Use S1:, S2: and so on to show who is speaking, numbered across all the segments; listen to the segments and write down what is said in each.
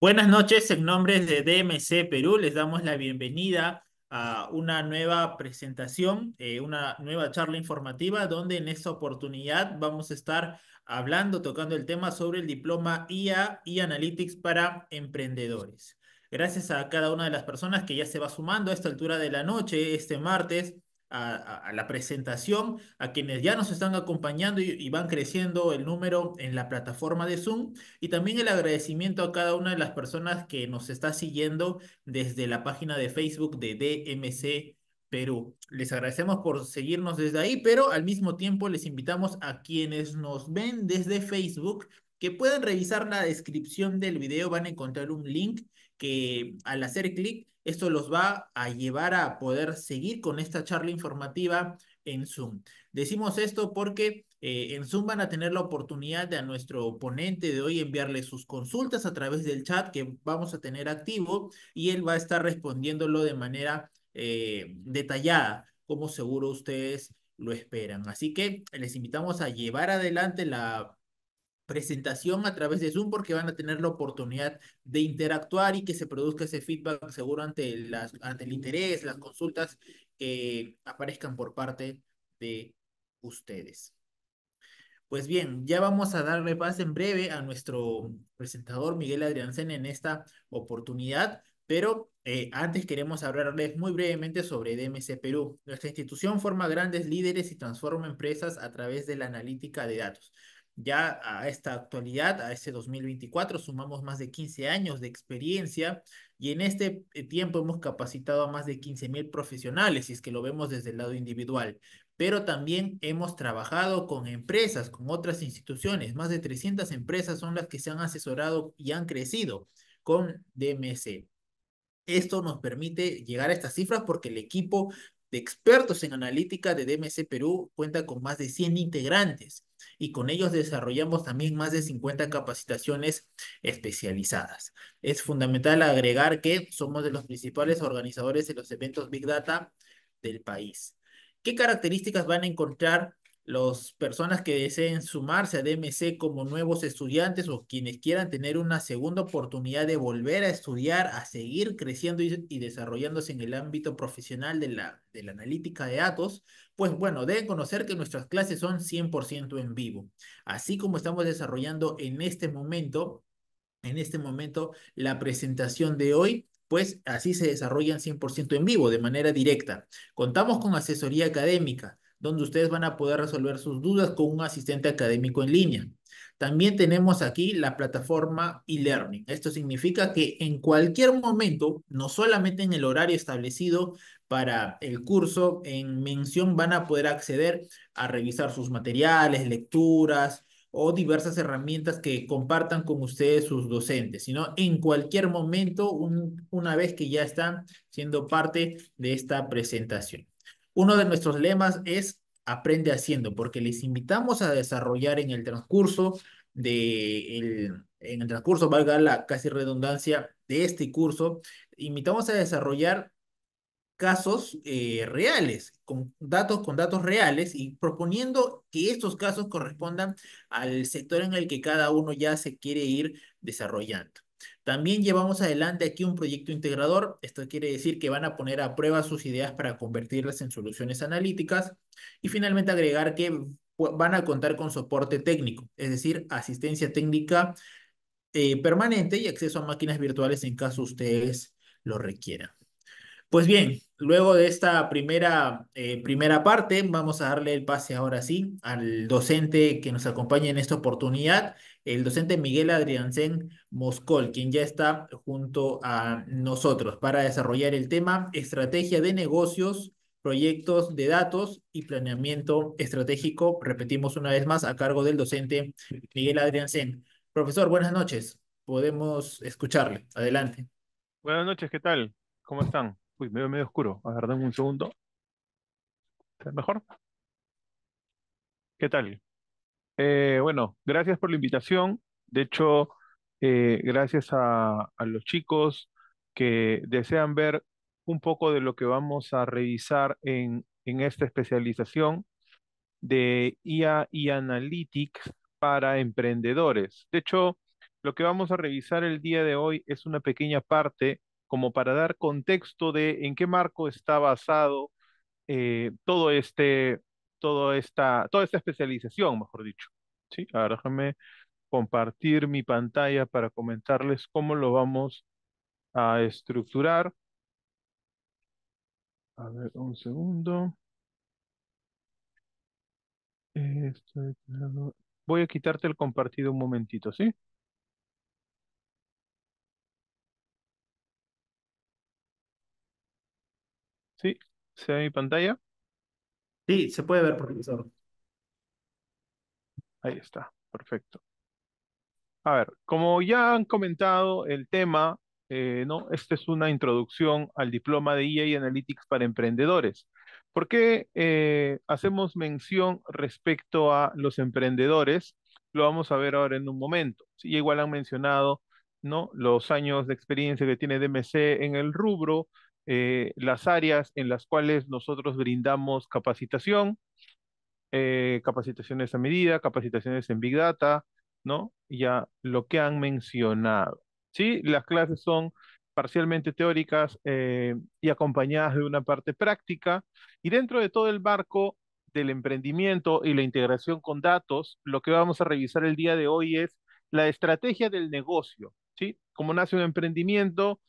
S1: Buenas noches, en nombre de DMC Perú les damos la bienvenida a una nueva presentación, eh, una nueva charla informativa donde en esta oportunidad vamos a estar hablando, tocando el tema sobre el diploma IA y Analytics para emprendedores. Gracias a cada una de las personas que ya se va sumando a esta altura de la noche, este martes a, la presentación, a quienes ya nos están acompañando y, y, van creciendo el número en la plataforma de Zoom y también el agradecimiento a cada una de las personas que nos está siguiendo desde la página de Facebook de DMC Perú. Les agradecemos por seguirnos desde ahí, pero al mismo tiempo les invitamos a quienes nos ven desde Facebook que puedan revisar la descripción del video, van a encontrar un link que al hacer clic esto los va a llevar a poder seguir con esta charla informativa en Zoom. Decimos esto porque eh, en Zoom van a tener la oportunidad de a nuestro ponente de hoy enviarle sus consultas a través del chat que vamos a tener activo y él va a estar respondiéndolo de manera eh, detallada, como seguro ustedes lo esperan. Así que les invitamos a llevar adelante la presentación a través de Zoom porque van a tener la oportunidad de interactuar y que se produzca ese feedback seguro ante, las, ante el interés, las consultas que aparezcan por parte de ustedes. Pues bien, ya vamos a darle paso en breve a nuestro presentador Miguel Adrián Adriansen en esta oportunidad, pero eh, antes queremos hablarles muy brevemente sobre DMC Perú. Nuestra institución forma grandes líderes y transforma empresas a través de la analítica de datos ya a esta actualidad, a este 2024, sumamos más de 15 años de experiencia y en este eh, tiempo hemos capacitado a más de 15 mil profesionales, si es que lo vemos desde el lado individual. Pero también hemos trabajado con empresas, con otras instituciones. Más de 300 empresas son las que se han asesorado y han crecido con DMC. Esto nos permite llegar a estas cifras porque el equipo de expertos en analítica de DMC Perú cuenta con más de 100 integrantes y con ellos desarrollamos también más de 50 capacitaciones especializadas. Es fundamental agregar que somos de los principales organizadores de los eventos Big Data del país. ¿Qué características van a encontrar las personas que deseen sumarse a DMC como nuevos estudiantes o quienes quieran tener una segunda oportunidad de volver a estudiar, a seguir creciendo y, desarrollándose en el ámbito profesional de la, de la analítica de datos, pues bueno, deben conocer que nuestras clases son 100% en vivo. Así como estamos desarrollando en este momento, en este momento, la presentación de hoy, pues así se desarrollan 100% en vivo, de manera directa. Contamos con asesoría académica donde ustedes van a poder resolver sus dudas con un asistente académico en línea. También tenemos aquí la plataforma e-learning. Esto significa que en cualquier momento, no solamente en el horario establecido para el curso, en mención van a poder acceder a revisar sus materiales, lecturas o diversas herramientas que compartan con ustedes sus docentes, sino en cualquier momento, una vez que ya están siendo parte de esta presentación. Uno de nuestros lemas es aprende haciendo, porque les invitamos a desarrollar en el transcurso de el, en el transcurso, valga la casi redundancia, de este curso, invitamos a desarrollar casos eh, reales, con datos, con datos reales y proponiendo que estos casos correspondan al sector en el que cada uno ya se quiere ir desarrollando. También llevamos adelante aquí un proyecto integrador. Esto quiere decir que van a poner a prueba sus ideas para convertirlas en soluciones analíticas. Y finalmente agregar que van a contar con soporte técnico, es decir, asistencia técnica eh, permanente y acceso a máquinas virtuales en caso ustedes lo requieran. Pues bien, luego de esta primera, eh, primera parte, vamos a darle el pase ahora sí al docente que nos acompaña en esta oportunidad, el docente Miguel Zen Moscol, quien ya está junto a nosotros para desarrollar el tema estrategia de negocios, proyectos de datos y planeamiento estratégico. Repetimos una vez más a cargo del docente Miguel Adriansen. Profesor, buenas noches. Podemos escucharle. Adelante.
S2: Buenas noches, ¿qué tal? ¿Cómo están? Uy, me veo medio oscuro. A un segundo. ¿Está mejor? ¿Qué tal? Eh, bueno, gracias por la invitación. De hecho, eh, gracias a, los chicos que desean ver un poco de lo que vamos a revisar en, en esta especialización de IA y Analytics para emprendedores. De hecho, lo que vamos a revisar el día de hoy es una pequeña parte como para dar contexto de en qué marco está basado eh, todo este, todo esta, toda esta especialización, mejor dicho. ¿sí? Ahora déjame compartir mi pantalla para comentarles cómo lo vamos a estructurar.
S3: A ver, un segundo.
S2: Voy a quitarte el compartido un momentito, ¿sí? ¿Se ve mi pantalla? Sí, se puede ver por visor. Ahí está, perfecto. A ver, como ya han comentado el tema, eh, ¿no? Esta es una introducción al diploma de EA Analytics para emprendedores. ¿Por qué eh, hacemos mención respecto a los emprendedores? Lo vamos a ver ahora en un momento. Sí, igual han mencionado, ¿no? Los años de experiencia que tiene DMC en el rubro, eh, las áreas en las cuales nosotros brindamos capacitación, eh, capacitaciones a medida, capacitaciones en Big Data, ¿no? Ya lo que han mencionado. ¿sí? Las clases son parcialmente teóricas eh, y acompañadas de una parte práctica. Y dentro de todo el marco del emprendimiento y la integración con datos, lo que vamos a revisar el día de hoy es la estrategia del negocio. ¿sí? Como nace un emprendimiento,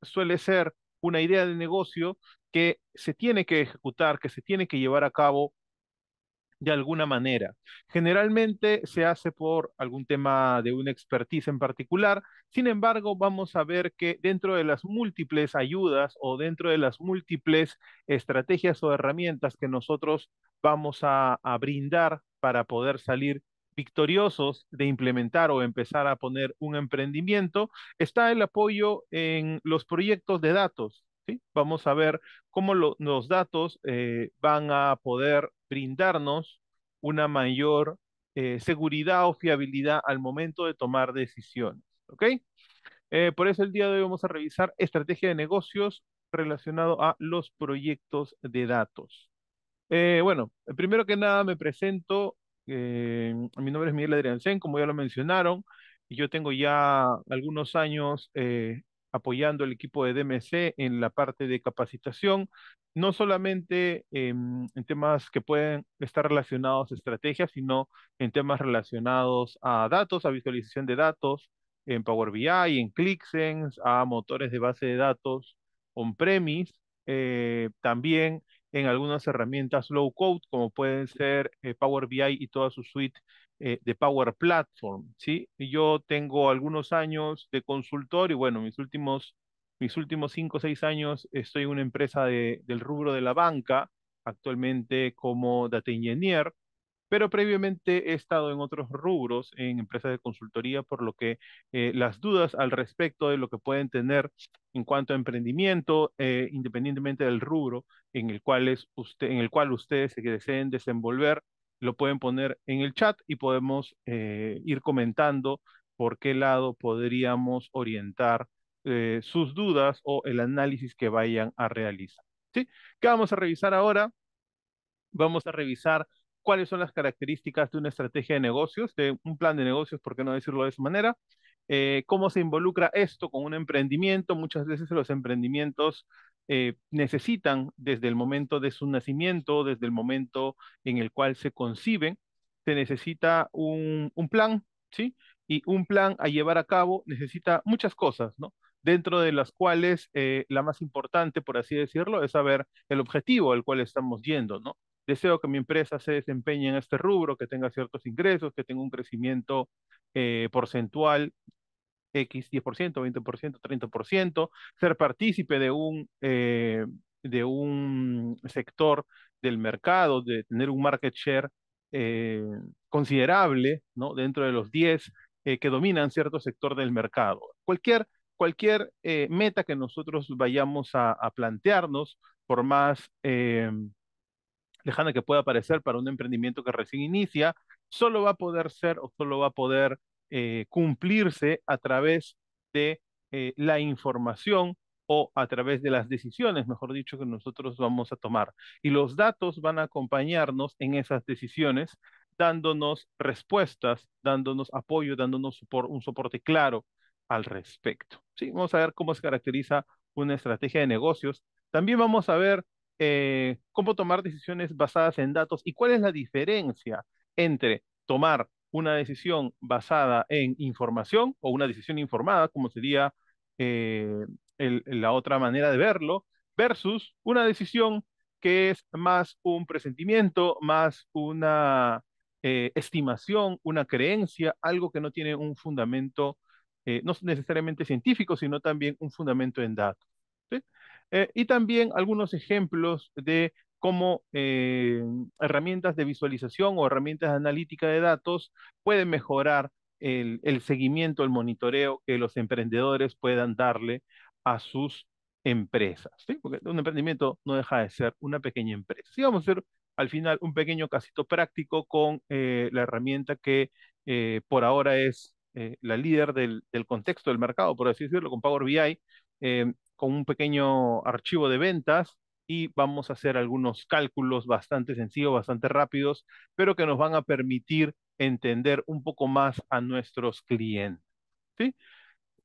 S2: suele ser una idea de negocio que se tiene que ejecutar, que se tiene que llevar a cabo de alguna manera. Generalmente se hace por algún tema de una expertise en particular, sin embargo vamos a ver que dentro de las múltiples ayudas o dentro de las múltiples estrategias o herramientas que nosotros vamos a, a brindar para poder salir victoriosos de implementar o empezar a poner un emprendimiento está el apoyo en los proyectos de datos. Vamos a ver cómo los datos eh, van a poder brindarnos una mayor eh, seguridad o fiabilidad al momento de tomar decisiones. Eh, por eso el día de hoy vamos a revisar estrategia de negocios relacionado a los proyectos de datos. bueno, primero que nada me presento, eh, mi nombre es Miguel Zen, como ya lo mencionaron, y yo tengo ya algunos años eh, apoyando el equipo de DMC en la parte de capacitación, no solamente en temas que pueden estar relacionados a estrategias, sino en temas relacionados a datos, a visualización de datos, en Power BI, en ClickSense, a motores de base de datos on-premise, eh, también en algunas herramientas low code, como pueden ser eh, Power BI y toda su suite eh, de Power Platform, ¿sí? Yo tengo algunos años de consultor y bueno, mis últimos, mis últimos cinco o seis años estoy en una empresa del rubro de la banca, actualmente como Data Engineer, pero previamente he estado en otros rubros, en empresas de consultoría, por lo que eh, las dudas al respecto de lo que pueden tener en cuanto a emprendimiento, eh, independientemente del rubro en el, cual es usted, en el cual ustedes se deseen desenvolver, lo pueden poner en el chat y podemos eh, ir comentando por qué lado podríamos orientar sus dudas o el análisis que vayan a realizar. ¿Qué vamos a revisar ahora? Vamos a revisar cuáles son las características de una estrategia de negocios, de un plan de negocios, por qué no decirlo de esa manera, eh, cómo se involucra esto con un emprendimiento. Muchas veces los emprendimientos eh, necesitan desde el momento de su nacimiento, desde el momento en el cual se conciben, se necesita un, plan, ¿sí? Y un plan a llevar a cabo necesita muchas cosas, ¿no? dentro de las cuales eh, la más importante, por así decirlo, es saber el objetivo al cual estamos yendo, ¿no? deseo que mi empresa se desempeñe en este rubro, que tenga ciertos ingresos, que tenga un crecimiento eh, porcentual X 10%, 20%, 30%, ser partícipe de un, eh, de un sector del mercado, de tener un market share eh, considerable ¿no? dentro de los 10 que dominan cierto sector del mercado. Cualquier, cualquier meta que nosotros vayamos a plantearnos, por más lejana que pueda parecer para un emprendimiento que recién inicia, solo va a poder ser o solo va a poder eh, cumplirse a través de eh, la información o a través de las decisiones, mejor dicho, que nosotros vamos a tomar. Y los datos van a acompañarnos en esas decisiones, dándonos respuestas, dándonos apoyo, dándonos un soporte claro al respecto. ¿Sí? Vamos a ver cómo se caracteriza una estrategia de negocios. También vamos a ver eh, cómo tomar decisiones basadas en datos y cuál es la diferencia entre tomar una decisión basada en información o una decisión informada, como sería eh, la otra manera de verlo, versus una decisión que es más un presentimiento, más una eh, estimación, una creencia, algo que no tiene un fundamento, no necesariamente científico, sino también un fundamento en datos. Eh, y también algunos ejemplos de cómo eh, herramientas de visualización o herramientas de analítica de datos pueden mejorar el, seguimiento, el monitoreo que los emprendedores puedan darle a sus empresas, porque un emprendimiento no deja de ser una pequeña empresa. Y vamos a hacer al final un pequeño casito práctico con eh, la herramienta que por ahora es la líder del, del, contexto del mercado, por así decirlo, con Power BI con un pequeño archivo de ventas y vamos a hacer algunos cálculos bastante sencillos, bastante rápidos, pero que nos van a permitir entender un poco más a nuestros clientes. ¿sí?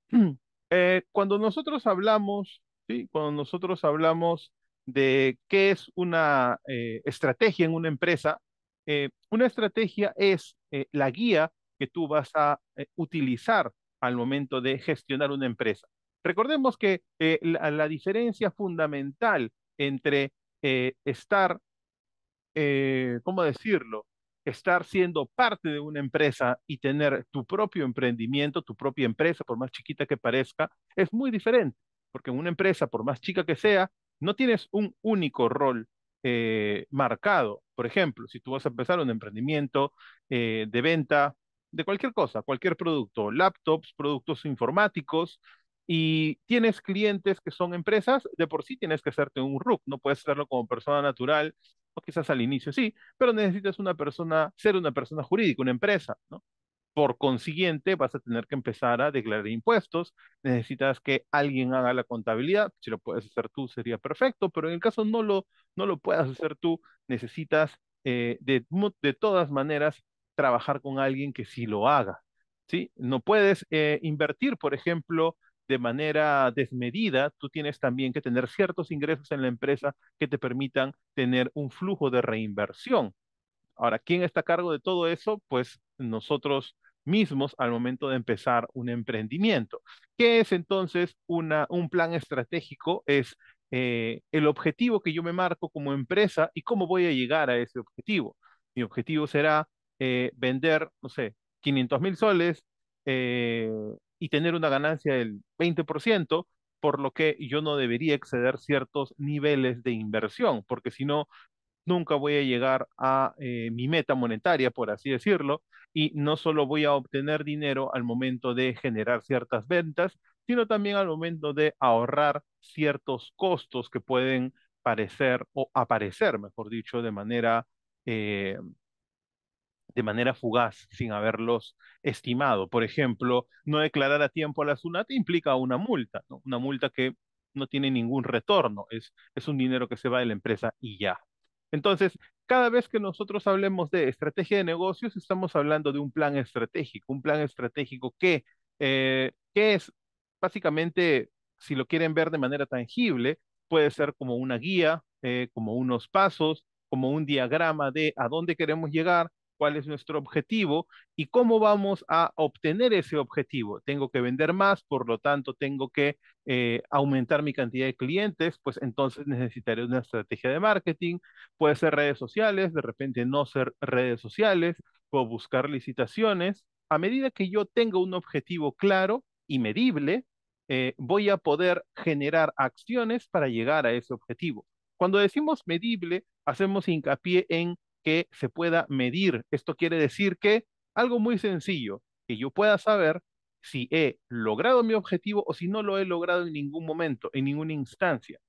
S2: Eh, cuando nosotros hablamos, ¿sí? cuando nosotros hablamos de qué es una eh, estrategia en una empresa, eh, una estrategia es la guía que tú vas a utilizar al momento de gestionar una empresa. Recordemos que eh, la, diferencia fundamental entre eh, estar, eh, ¿cómo decirlo? Estar siendo parte de una empresa y tener tu propio emprendimiento, tu propia empresa, por más chiquita que parezca, es muy diferente, porque en una empresa, por más chica que sea, no tienes un único rol marcado. Por ejemplo, si tú vas a empezar un emprendimiento de venta de cualquier cosa, cualquier producto, laptops, productos informáticos, y tienes clientes que son empresas, de por sí tienes que hacerte un RUC, no puedes hacerlo como persona natural, o quizás al inicio sí, pero necesitas una persona, ser una persona jurídica, una empresa, ¿no? Por consiguiente, vas a tener que empezar a declarar impuestos, necesitas que alguien haga la contabilidad, si lo puedes hacer tú sería perfecto, pero en el caso no lo, no lo puedas hacer tú, necesitas eh, de, de todas maneras trabajar con alguien que sí lo haga, ¿sí? No puedes eh, invertir, por ejemplo, de manera desmedida, tú tienes también que tener ciertos ingresos en la empresa que te permitan tener un flujo de reinversión. Ahora, ¿quién está a cargo de todo eso? Pues nosotros mismos al momento de empezar un emprendimiento. ¿Qué es entonces una, un plan estratégico? Es eh, el objetivo que yo me marco como empresa y cómo voy a llegar a ese objetivo. Mi objetivo será eh, vender, no sé, 500 mil soles eh, y tener una ganancia del 20%, por lo que yo no debería exceder ciertos niveles de inversión, porque si no, nunca voy a llegar a eh, mi meta monetaria, por así decirlo, y no solo voy a obtener dinero al momento de generar ciertas ventas, sino también al momento de ahorrar ciertos costos que pueden parecer o aparecer, mejor dicho, de manera eh, de manera fugaz sin haberlos estimado. Por ejemplo, no declarar a tiempo a la SUNAT implica una multa, una multa que no tiene ningún retorno, es, es un dinero que se va de la empresa y ya. Entonces, cada vez que nosotros hablemos de estrategia de negocios, estamos hablando de un plan estratégico, un plan estratégico que, eh, que es básicamente, si lo quieren ver de manera tangible, puede ser como una guía, eh, como unos pasos, como un diagrama de a dónde queremos llegar, cuál es nuestro objetivo y cómo vamos a obtener ese objetivo. Tengo que vender más, por lo tanto, tengo que eh, aumentar mi cantidad de clientes, pues entonces necesitaré una estrategia de marketing, puede ser redes sociales, de repente no ser redes sociales, Puedo buscar licitaciones. A medida que yo tenga un objetivo claro y medible, eh, voy a poder generar acciones para llegar a ese objetivo. Cuando decimos medible, hacemos hincapié en que se pueda medir. Esto quiere decir que algo muy sencillo, que yo pueda saber si he logrado mi objetivo o si no lo he logrado en ningún momento, en ninguna instancia.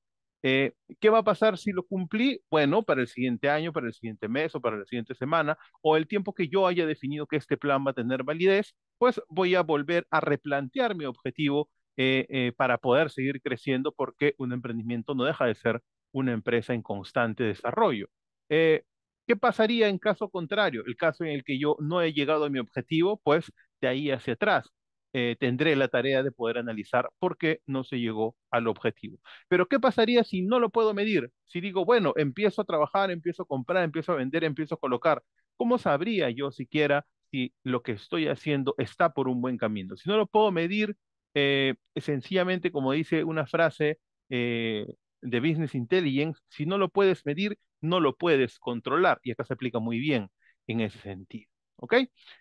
S2: Eh, ¿Qué va a pasar si lo cumplí? Bueno, para el siguiente año, para el siguiente mes o para la siguiente semana o el tiempo que yo haya definido que este plan va a tener validez, pues voy a volver a replantear mi objetivo eh, eh, para poder seguir creciendo porque un emprendimiento no deja de ser una empresa en constante desarrollo. Eh, ¿Qué pasaría en caso contrario? El caso en el que yo no he llegado a mi objetivo, pues de ahí hacia atrás eh, tendré la tarea de poder analizar por qué no se llegó al objetivo. Pero ¿qué pasaría si no lo puedo medir? Si digo, bueno, empiezo a trabajar, empiezo a comprar, empiezo a vender, empiezo a colocar, ¿cómo sabría yo siquiera si lo que estoy haciendo está por un buen camino? Si no lo puedo medir, eh, sencillamente, como dice una frase eh, de Business Intelligence, si no lo puedes medir, no lo puedes controlar. Y acá se aplica muy bien en ese sentido. ¿Ok?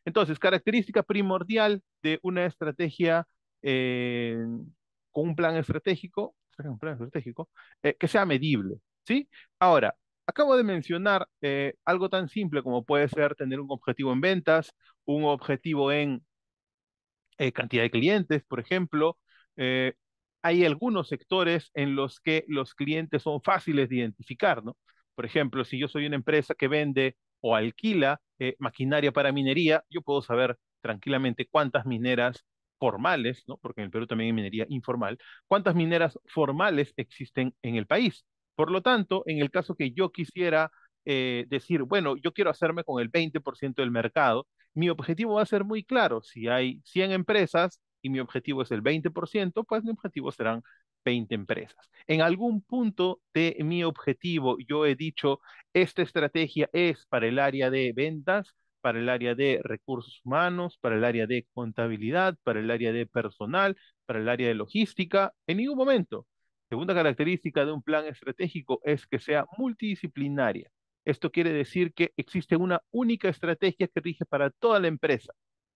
S2: Entonces, característica primordial de una estrategia eh, con un plan estratégico, un plan estratégico eh, que sea medible. ¿Sí? Ahora, acabo de mencionar eh, algo tan simple como puede ser tener un objetivo en ventas, un objetivo en cantidad de clientes, por ejemplo, hay algunos sectores en los que los clientes son fáciles de identificar, ¿no? Por ejemplo, si yo soy una empresa que vende o alquila eh, maquinaria para minería, yo puedo saber tranquilamente cuántas mineras formales, ¿no? porque en el Perú también hay minería informal, cuántas mineras formales existen en el país. Por lo tanto, en el caso que yo quisiera eh, decir, bueno, yo quiero hacerme con el 20% del mercado, mi objetivo va a ser muy claro. Si hay 100 empresas, y mi objetivo es el 20%, pues mi objetivo serán 20 empresas. En algún punto de mi objetivo yo he dicho, esta estrategia es para el área de ventas, para el área de recursos humanos, para el área de contabilidad, para el área de personal, para el área de logística, en ningún momento. Segunda característica de un plan estratégico es que sea multidisciplinaria. Esto quiere decir que existe una única estrategia que rige para toda la empresa.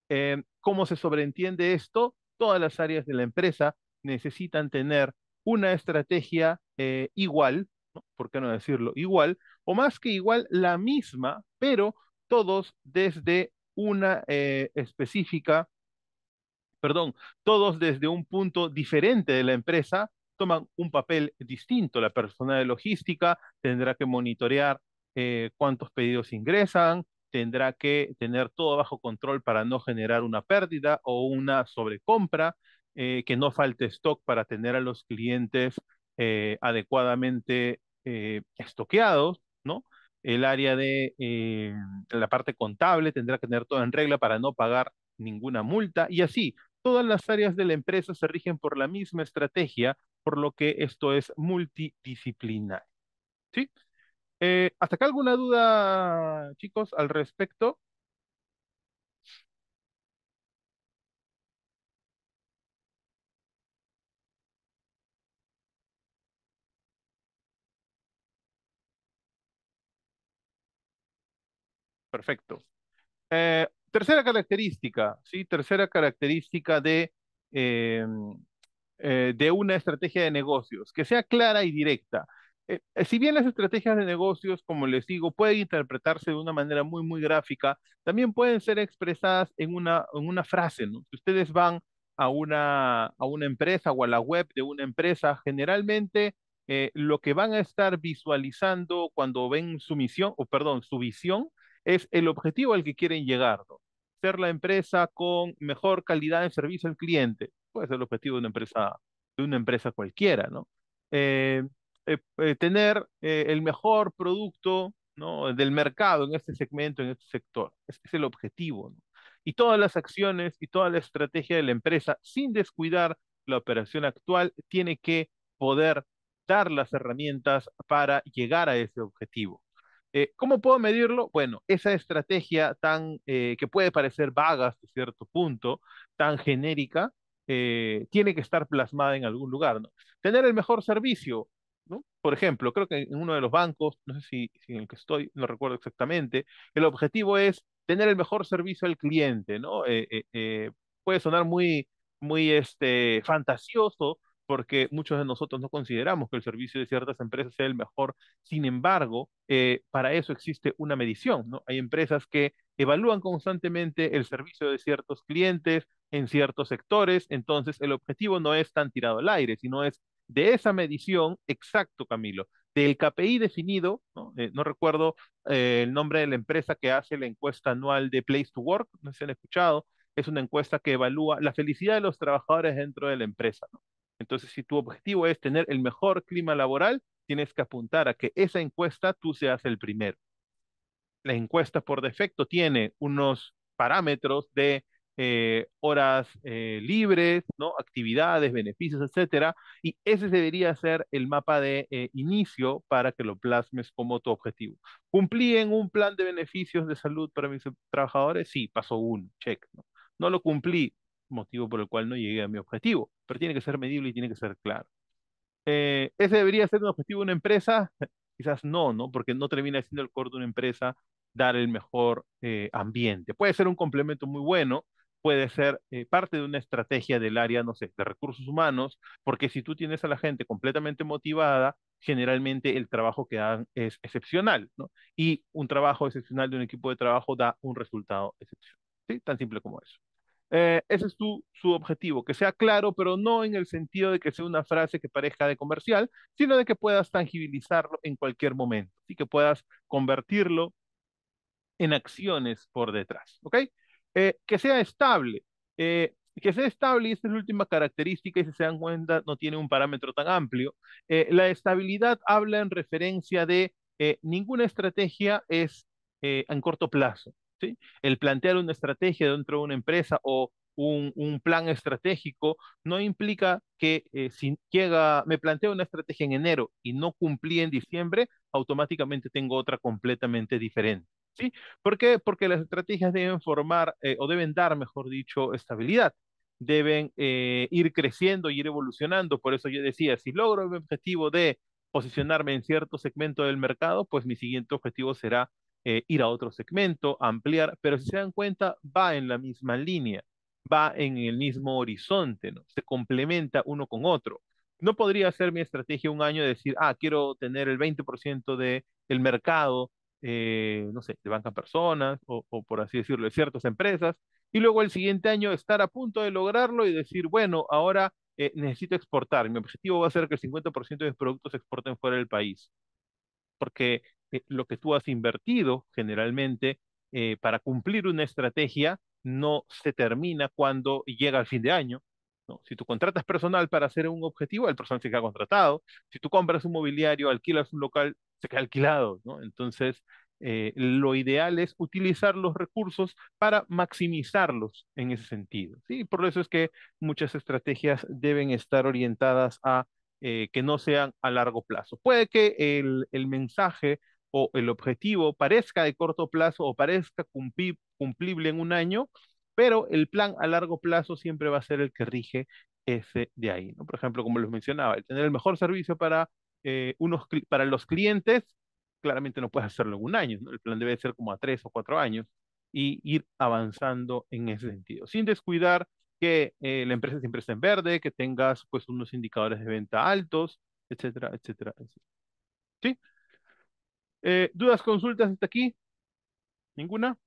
S2: Eh, ¿Cómo se sobreentiende esto? Todas las áreas de la empresa necesitan tener una estrategia eh, igual, ¿por qué no decirlo? Igual, o más que igual, la misma, pero todos desde una eh, específica, perdón, todos desde un punto diferente de la empresa toman un papel distinto. La persona de logística tendrá que monitorear cuántos pedidos ingresan, tendrá que tener todo bajo control para no generar una pérdida o una sobrecompra, eh, que no falte stock para tener a los clientes eh, adecuadamente eh, estoqueados, ¿no? El área de la parte contable tendrá que tener todo en regla para no pagar ninguna multa y así. Todas las áreas de la empresa se rigen por la misma estrategia, por lo que esto es multidisciplinar. ¿Sí? Eh, ¿Hasta acá alguna duda, chicos, al respecto? Perfecto. Eh, tercera característica, ¿sí? Tercera característica de, em, eh, de una estrategia de negocios, que sea clara y directa. Eh, eh, si bien las estrategias de negocios, como les digo, pueden interpretarse de una manera muy, muy gráfica, también pueden ser expresadas en una, en una frase, ¿no? Si ustedes van a una, a una empresa o a la web de una empresa, generalmente eh, lo que van a estar visualizando cuando ven su misión, o perdón, su visión, es el objetivo al que quieren llegar, ¿no? Ser la empresa con mejor calidad de servicio al cliente. Puede ser el objetivo de una empresa, de una empresa cualquiera, ¿no? Eh, eh, tener eh, el mejor producto del mercado en este segmento, en este sector. es el objetivo. Y todas las acciones y toda la estrategia de la empresa, sin descuidar la operación actual, tiene que poder dar las herramientas para llegar a ese objetivo. ¿Cómo puedo medirlo? Bueno, esa estrategia tan que puede parecer vaga hasta cierto punto, tan genérica, tiene que estar plasmada en algún lugar. ¿no? Tener el mejor servicio, por ejemplo, creo que en uno de los bancos, no sé si, en el que estoy, no recuerdo exactamente, el objetivo es tener el mejor servicio al cliente, ¿no? Eh, eh, eh, puede sonar muy, muy este, fantasioso porque muchos de nosotros no consideramos que el servicio de ciertas empresas sea el mejor. Sin embargo, para eso existe una medición, ¿no? Hay empresas que evalúan constantemente el servicio de ciertos clientes en ciertos sectores, entonces el objetivo no es tan tirado al aire, sino es de esa medición, exacto Camilo, del KPI definido, no, eh, recuerdo eh, el nombre de la empresa que hace la encuesta anual de Place to Work, no se han escuchado, es una encuesta que evalúa la felicidad de los trabajadores dentro de la empresa. Entonces, si tu objetivo es tener el mejor clima laboral, tienes que apuntar a que esa encuesta tú seas el primero. La encuesta por defecto tiene unos parámetros de eh, horas eh, libres, ¿no? actividades, beneficios, etcétera. Y ese debería ser el mapa de eh, inicio para que lo plasmes como tu objetivo. ¿Cumplí en un plan de beneficios de salud para mis trabajadores? Sí, pasó uno, check. ¿no? lo cumplí, motivo por el cual no llegué a mi objetivo, pero tiene que ser medible y tiene que ser claro. ¿Ese debería ser un objetivo de una empresa? Quizás no, ¿no? Porque no termina siendo el core de una empresa dar el mejor ambiente. Puede ser un complemento muy bueno, puede ser eh, parte de una estrategia del área, no sé, de recursos humanos, porque si tú tienes a la gente completamente motivada, generalmente el trabajo que dan es excepcional, ¿no? Y un trabajo excepcional de un equipo de trabajo da un resultado excepcional, ¿sí? Tan simple como eso. Eh, ese es su, su objetivo, que sea claro, pero no en el sentido de que sea una frase que parezca de comercial, sino de que puedas tangibilizarlo en cualquier momento, y ¿sí? que puedas convertirlo en acciones por detrás, ¿ok? Eh, que sea estable. Eh, que sea estable, y esta es la última característica, y si se dan cuenta, no tiene un parámetro tan amplio. Eh, la estabilidad habla en referencia de ninguna estrategia es en corto plazo. ¿sí? El plantear una estrategia dentro de una empresa o un, un plan estratégico no implica que si llega, me planteo una estrategia en enero y no cumplí en diciembre, automáticamente tengo otra completamente diferente. ¿sí? ¿Por qué? Porque las estrategias deben formar eh, o deben dar, mejor dicho, estabilidad deben eh, ir creciendo y ir evolucionando. Por eso yo decía, si logro el objetivo de posicionarme en cierto segmento del mercado, pues mi siguiente objetivo será eh, ir a otro segmento, ampliar, pero si se dan cuenta, va en la misma línea, va en el mismo horizonte, ¿no? se complementa uno con otro. No podría ser mi estrategia un año decir, ah, quiero tener el 20% del el mercado eh, no sé, de banca personas o, por así decirlo, de ciertas empresas, y luego el siguiente año estar a punto de lograrlo y decir, bueno, ahora eh, necesito exportar, mi objetivo va a ser que el 50% de mis productos se exporten fuera del país, porque eh, lo que tú has invertido generalmente para cumplir una estrategia no se termina cuando llega el fin de año, si tú contratas personal para hacer un objetivo, el personal se queda contratado. Si tú compras un mobiliario, alquilas un local, se queda alquilado, Entonces, eh, lo ideal es utilizar los recursos para maximizarlos en ese sentido, ¿sí? Por eso es que muchas estrategias deben estar orientadas a eh, que no sean a largo plazo. Puede que el, mensaje o el objetivo parezca de corto plazo o parezca cumplible en un año, pero el plan a largo plazo siempre va a ser el que rige ese de ahí, ¿no? Por ejemplo, como les mencionaba, el tener el mejor servicio para, eh, unos, para los clientes, claramente no puedes hacerlo en un año, ¿no? El plan debe ser como a tres o cuatro años y ir avanzando en ese sentido, sin descuidar que eh, la empresa siempre esté en verde, que tengas pues unos indicadores de venta altos, etcétera, etcétera, etcétera. ¿Sí? Eh, ¿Dudas, consultas hasta aquí? ¿Ninguna?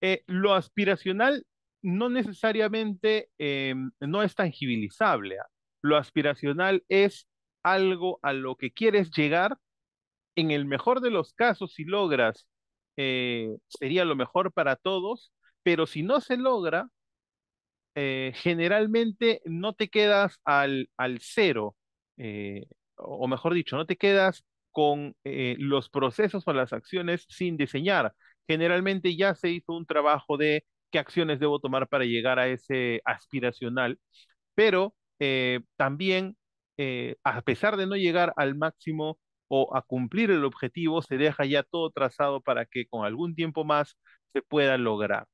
S2: Eh, lo aspiracional no necesariamente em, no es tangibilizable. ¿ah? Lo aspiracional es algo a lo que quieres llegar. En el mejor de los casos, si logras, eh, sería lo mejor para todos, pero si no se logra, eh, generalmente no te quedas al, al cero, o mejor dicho, no te quedas con los procesos o las acciones sin diseñar, generalmente ya se hizo un trabajo de qué acciones debo tomar para llegar a ese aspiracional, pero eh, también, eh, a pesar de no llegar al máximo o a cumplir el objetivo, se deja ya todo trazado para que con algún tiempo más se pueda lograr.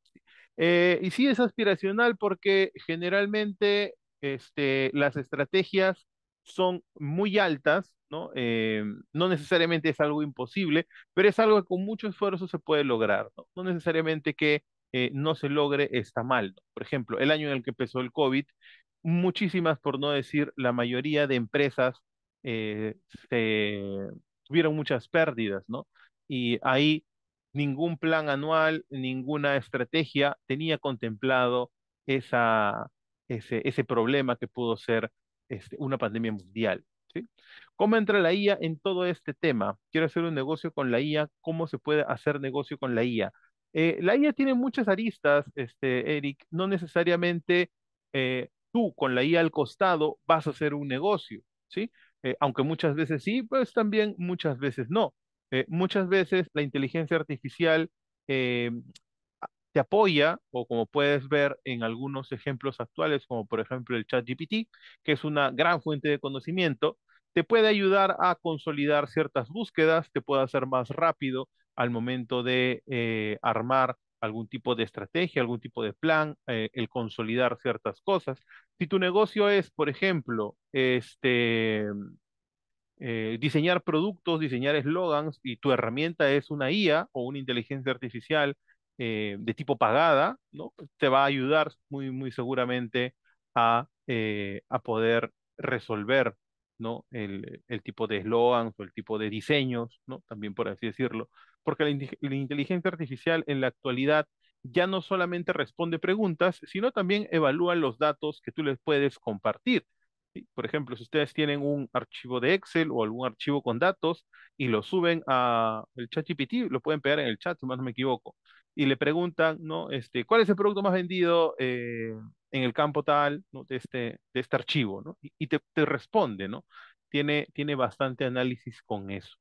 S2: Eh, y sí es aspiracional porque generalmente este, las estrategias son muy altas, ¿no? Eh, no necesariamente es algo imposible, pero es algo que con mucho esfuerzo se puede lograr, ¿no? No necesariamente que eh, no se logre está mal, Por ejemplo, el año en el que empezó el COVID, muchísimas, por no decir la mayoría de empresas eh, se, tuvieron muchas pérdidas, ¿no? Y ahí ningún plan anual, ninguna estrategia tenía contemplado esa, ese, ese problema que pudo ser este, una pandemia mundial. ¿sí? ¿Cómo entra la IA en todo este tema? Quiero hacer un negocio con la IA, ¿cómo se puede hacer negocio con la IA? Eh, la IA tiene muchas aristas, este, Eric, no necesariamente eh, tú con la IA al costado vas a hacer un negocio, ¿sí? Eh, aunque muchas veces sí, pues también muchas veces no. muchas veces la inteligencia artificial te apoya, o como puedes ver en algunos ejemplos actuales, como por ejemplo el ChatGPT, que es una gran fuente de conocimiento, te puede ayudar a consolidar ciertas búsquedas, te puede hacer más rápido al momento de eh, armar algún tipo de estrategia, algún tipo de plan, eh, el consolidar ciertas cosas. Si tu negocio es, por ejemplo, este, eh, diseñar productos, diseñar eslogans y tu herramienta es una IA o una inteligencia artificial eh, de tipo pagada, ¿no? Te va a ayudar muy, muy seguramente a, eh, a poder resolver, ¿no? El, el tipo de eslogans o el tipo de diseños, ¿no? También por así decirlo. Porque la, inteligencia artificial en la actualidad ya no solamente responde preguntas, sino también evalúa los datos que tú les puedes compartir. Por ejemplo, si ustedes tienen un archivo de Excel o algún archivo con datos y lo suben a el chat GPT, lo pueden pegar en el chat, si más no me equivoco y le preguntan, ¿no? Este, ¿cuál es el producto más vendido eh, en el campo tal de, este, de este archivo, ¿no? Y, te, responde, ¿no? Tiene, tiene bastante análisis con eso,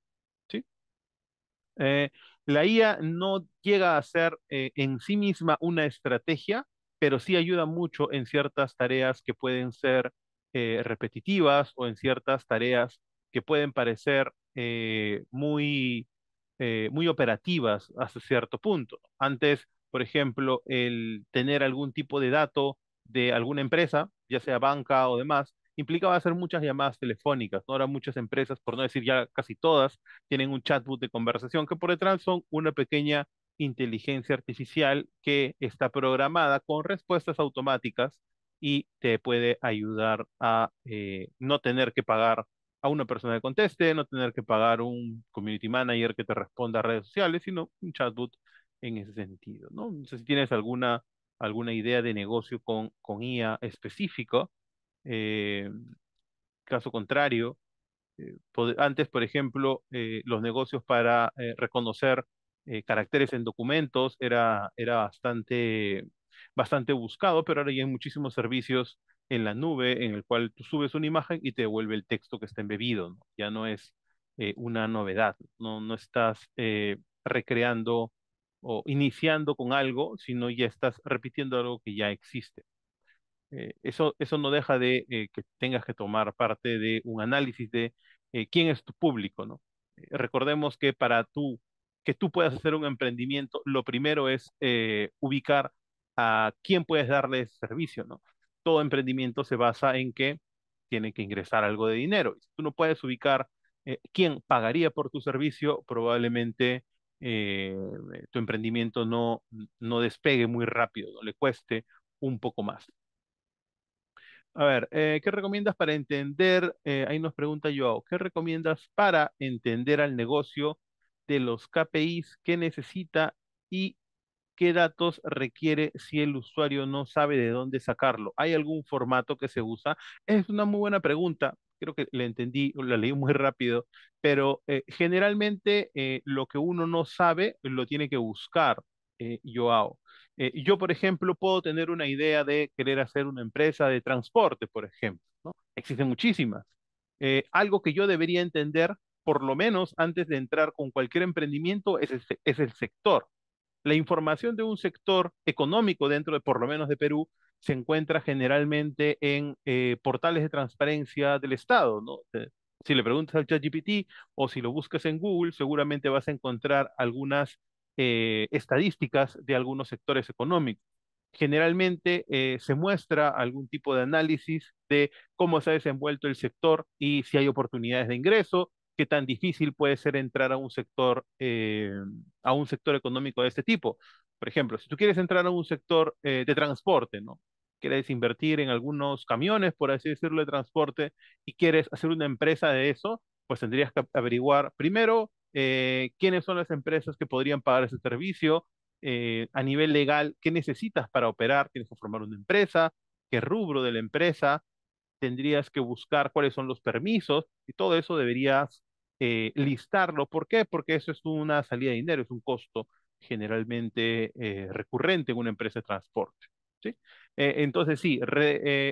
S2: eh, la IA no llega a ser eh, en sí misma una estrategia, pero sí ayuda mucho en ciertas tareas que pueden ser repetitivas o en ciertas tareas que pueden parecer muy eh, muy operativas hasta cierto punto. Antes, por ejemplo, el tener algún tipo de dato de alguna empresa, ya sea banca o demás, implicaba hacer muchas llamadas telefónicas. Ahora muchas empresas, por no decir ya casi todas, tienen un chatbot de conversación que por detrás son una pequeña inteligencia artificial que está programada con respuestas automáticas y te puede ayudar a eh, no tener que pagar a una persona que conteste, no tener que pagar un community manager que te responda a redes sociales, sino un chatbot en ese sentido, ¿no? sé si tienes alguna, alguna idea de negocio con, IA específico. Eh, caso contrario, eh, antes, por ejemplo, eh, los negocios para reconocer caracteres en documentos era, era bastante, bastante buscado, pero ahora ya hay muchísimos servicios en la nube en el cual tú subes una imagen y te devuelve el texto que está embebido, Ya no es eh, una novedad, no, no estás eh, recreando o iniciando con algo, sino ya estás repitiendo algo que ya existe. Eh, eso, eso no deja de que tengas que tomar parte de un análisis de quién es tu público, ¿no? recordemos que para tú, que tú puedas hacer un emprendimiento, lo primero es ubicar a quién puedes darle servicio, ¿no? todo emprendimiento se basa en que tiene que ingresar algo de dinero. Si tú no puedes ubicar eh, quién pagaría por tu servicio, probablemente eh, tu emprendimiento no, no despegue muy rápido, no le cueste un poco más. A ver, eh, ¿qué recomiendas para entender? ahí nos pregunta Joao, ¿qué recomiendas para entender al negocio de los KPIs que necesita y qué datos requiere si el usuario no sabe de dónde sacarlo. ¿Hay algún formato que se usa? Es una muy buena pregunta. Creo que la entendí, la leí muy rápido, pero eh, generalmente eh, lo que uno no sabe lo tiene que buscar, eh, Joao. Eh, yo, por ejemplo, puedo tener una idea de querer hacer una empresa de transporte, por ejemplo. ¿no? Existen muchísimas. algo que yo debería entender, por lo menos antes de entrar con cualquier emprendimiento, es es el sector la información de un sector económico dentro de, por lo menos de Perú, se encuentra generalmente en eh, portales de transparencia del Estado, ¿no? Eh, si le preguntas al ChatGPT o si lo buscas en Google, seguramente vas a encontrar algunas eh, estadísticas de algunos sectores económicos. Generalmente se muestra algún tipo de análisis de cómo se ha desenvuelto el sector y si hay oportunidades de ingreso, qué tan difícil puede ser entrar a un sector, eh, a un sector económico de este tipo. Por ejemplo, si tú quieres entrar a un sector eh, de transporte, ¿no? Quieres invertir en algunos camiones, por así decirlo, de transporte, y quieres hacer una empresa de eso, pues tendrías que averiguar primero eh, quiénes son las empresas que podrían pagar ese servicio, a nivel legal, qué necesitas para operar, tienes que formar una empresa, qué rubro de la empresa, tendrías que buscar cuáles son los permisos y todo eso deberías eh, listarlo. ¿Por qué? Porque eso es una salida de dinero, es un costo generalmente eh, recurrente en una empresa de transporte. ¿sí? Eh, entonces, sí,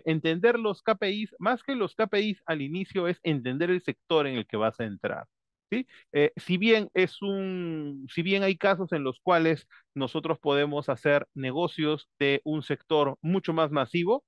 S2: entender los KPIs, más que los KPIs al inicio, es entender el sector en el que vas a entrar. ¿Sí? si bien es un, si bien hay casos en los cuales nosotros podemos hacer negocios de un sector mucho más masivo,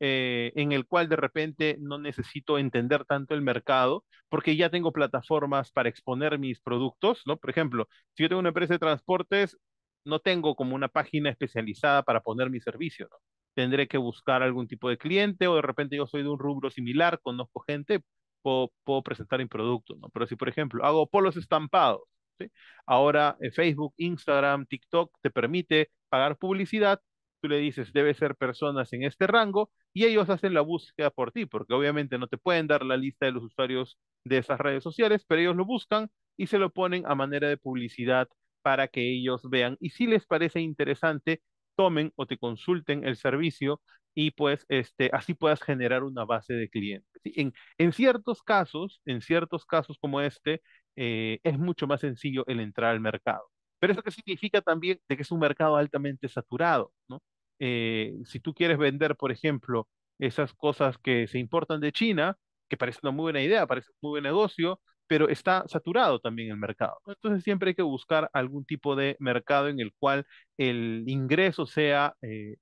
S2: eh, en el cual de repente no necesito entender tanto el mercado porque ya tengo plataformas para exponer mis productos, ¿no? Por ejemplo, si yo tengo una empresa de transportes, no tengo como una página especializada para poner mi servicio, ¿no? Tendré que buscar algún tipo de cliente o de repente yo soy de un rubro similar, conozco gente, puedo, presentar mi producto, ¿no? Pero si, por ejemplo, hago polos estampados, ¿sí? Ahora eh, Facebook, Instagram, TikTok te permite pagar publicidad tú le dices, debe ser personas en este rango, y ellos hacen la búsqueda por ti, porque obviamente no te pueden dar la lista de los usuarios de esas redes sociales, pero ellos lo buscan y se lo ponen a manera de publicidad para que ellos vean. Y si les parece interesante, tomen o te consulten el servicio y pues este, así puedas generar una base de clientes. En, en ciertos casos, en ciertos casos como este, eh, es mucho más sencillo el entrar al mercado. Pero eso que significa también de que es un mercado altamente saturado, ¿no? Eh, si tú quieres vender, por ejemplo, esas cosas que se importan de China, que parece una muy buena idea, parece un muy buen negocio, pero está saturado también el mercado. Entonces siempre hay que buscar algún tipo de mercado en el cual el ingreso sea eh,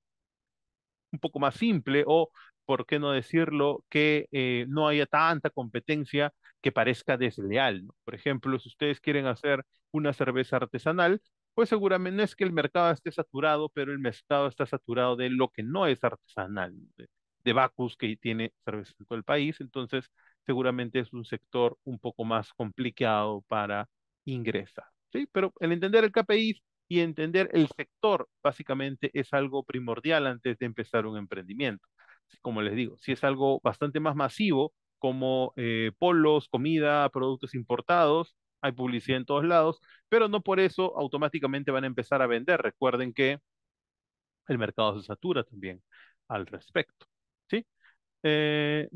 S2: un poco más simple o, por qué no decirlo, que eh, no haya tanta competencia que parezca desleal. Por ejemplo, si ustedes quieren hacer una cerveza artesanal, pues seguramente no es que el mercado esté saturado, pero el mercado está saturado de lo que no es artesanal, de, vacus que tiene cerveza en todo el país, entonces seguramente es un sector un poco más complicado para ingresar, ¿sí? Pero el entender el KPI y entender el sector básicamente es algo primordial antes de empezar un emprendimiento. Como les digo, si es algo bastante más masivo, como eh, polos, comida, productos importados, hay publicidad en todos lados, pero no por eso automáticamente van a empezar a vender. Recuerden que el mercado se satura también al respecto. ¿sí? Eh,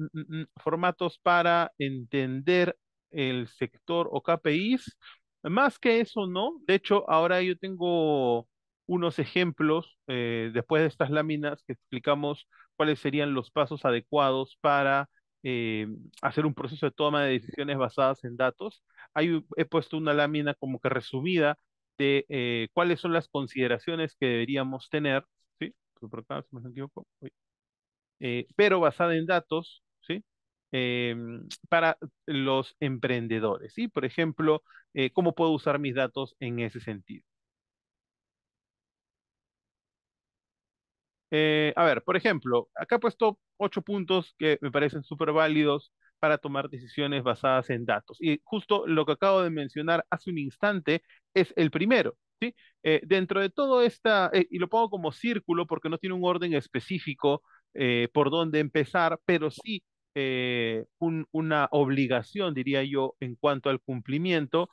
S2: formatos para entender el sector o KPIs. Más que eso, no. De hecho, ahora yo tengo unos ejemplos eh, después de estas láminas que explicamos cuáles serían los pasos adecuados para eh, hacer un proceso de toma de decisiones basadas en datos. Ahí he puesto una lámina como que resumida de eh, cuáles son las consideraciones que deberíamos tener, ¿sí? si me equivoco. Eh, pero basada en datos, ¿sí? Em, para los emprendedores, ¿sí? Por ejemplo, eh, ¿cómo puedo usar mis datos en ese sentido? a ver, por ejemplo, acá he puesto ocho puntos que me parecen súper válidos para tomar decisiones basadas en datos. Y justo lo que acabo de mencionar hace un instante es el primero. ¿sí? Eh, dentro de todo esta, eh, y lo pongo como círculo porque no tiene un orden específico eh, por dónde empezar, pero sí una obligación, diría yo, en cuanto al cumplimiento.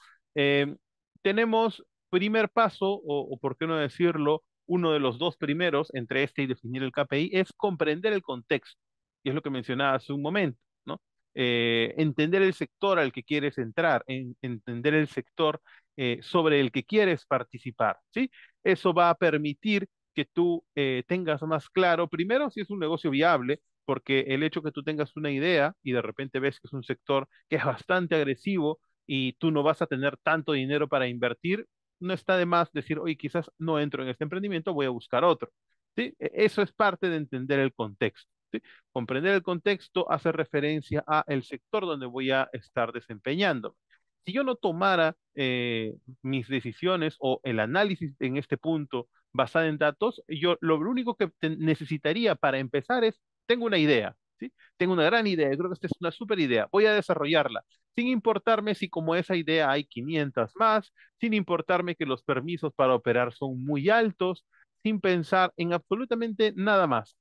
S2: tenemos primer paso, o, o por qué no decirlo, uno de los dos primeros entre este y definir el KPI es comprender el contexto. Y es lo que mencionaba hace un momento. Eh, entender el sector al que quieres entrar, entender el sector eh, sobre el que quieres participar, ¿sí? Eso va a permitir que tú eh, tengas más claro, primero, si es un negocio viable, porque el hecho que tú tengas una idea y de repente ves que es un sector que es bastante agresivo y tú no vas a tener tanto dinero para invertir, no está de más decir, oye, quizás no entro en este emprendimiento, voy a buscar otro. ¿Sí? E, eso es parte de entender el contexto. Este, comprender el contexto hace referencia a el sector donde voy a estar desempeñando. Si yo no tomara eh, mis decisiones o el análisis en este punto basado en datos, yo lo único que necesitaría para empezar es, tengo una idea, ¿sí? Tengo una gran idea, creo que esta es una super idea, voy a desarrollarla, sin importarme si como esa idea hay 500 más, sin importarme que los permisos para operar son muy altos, sin pensar en absolutamente nada más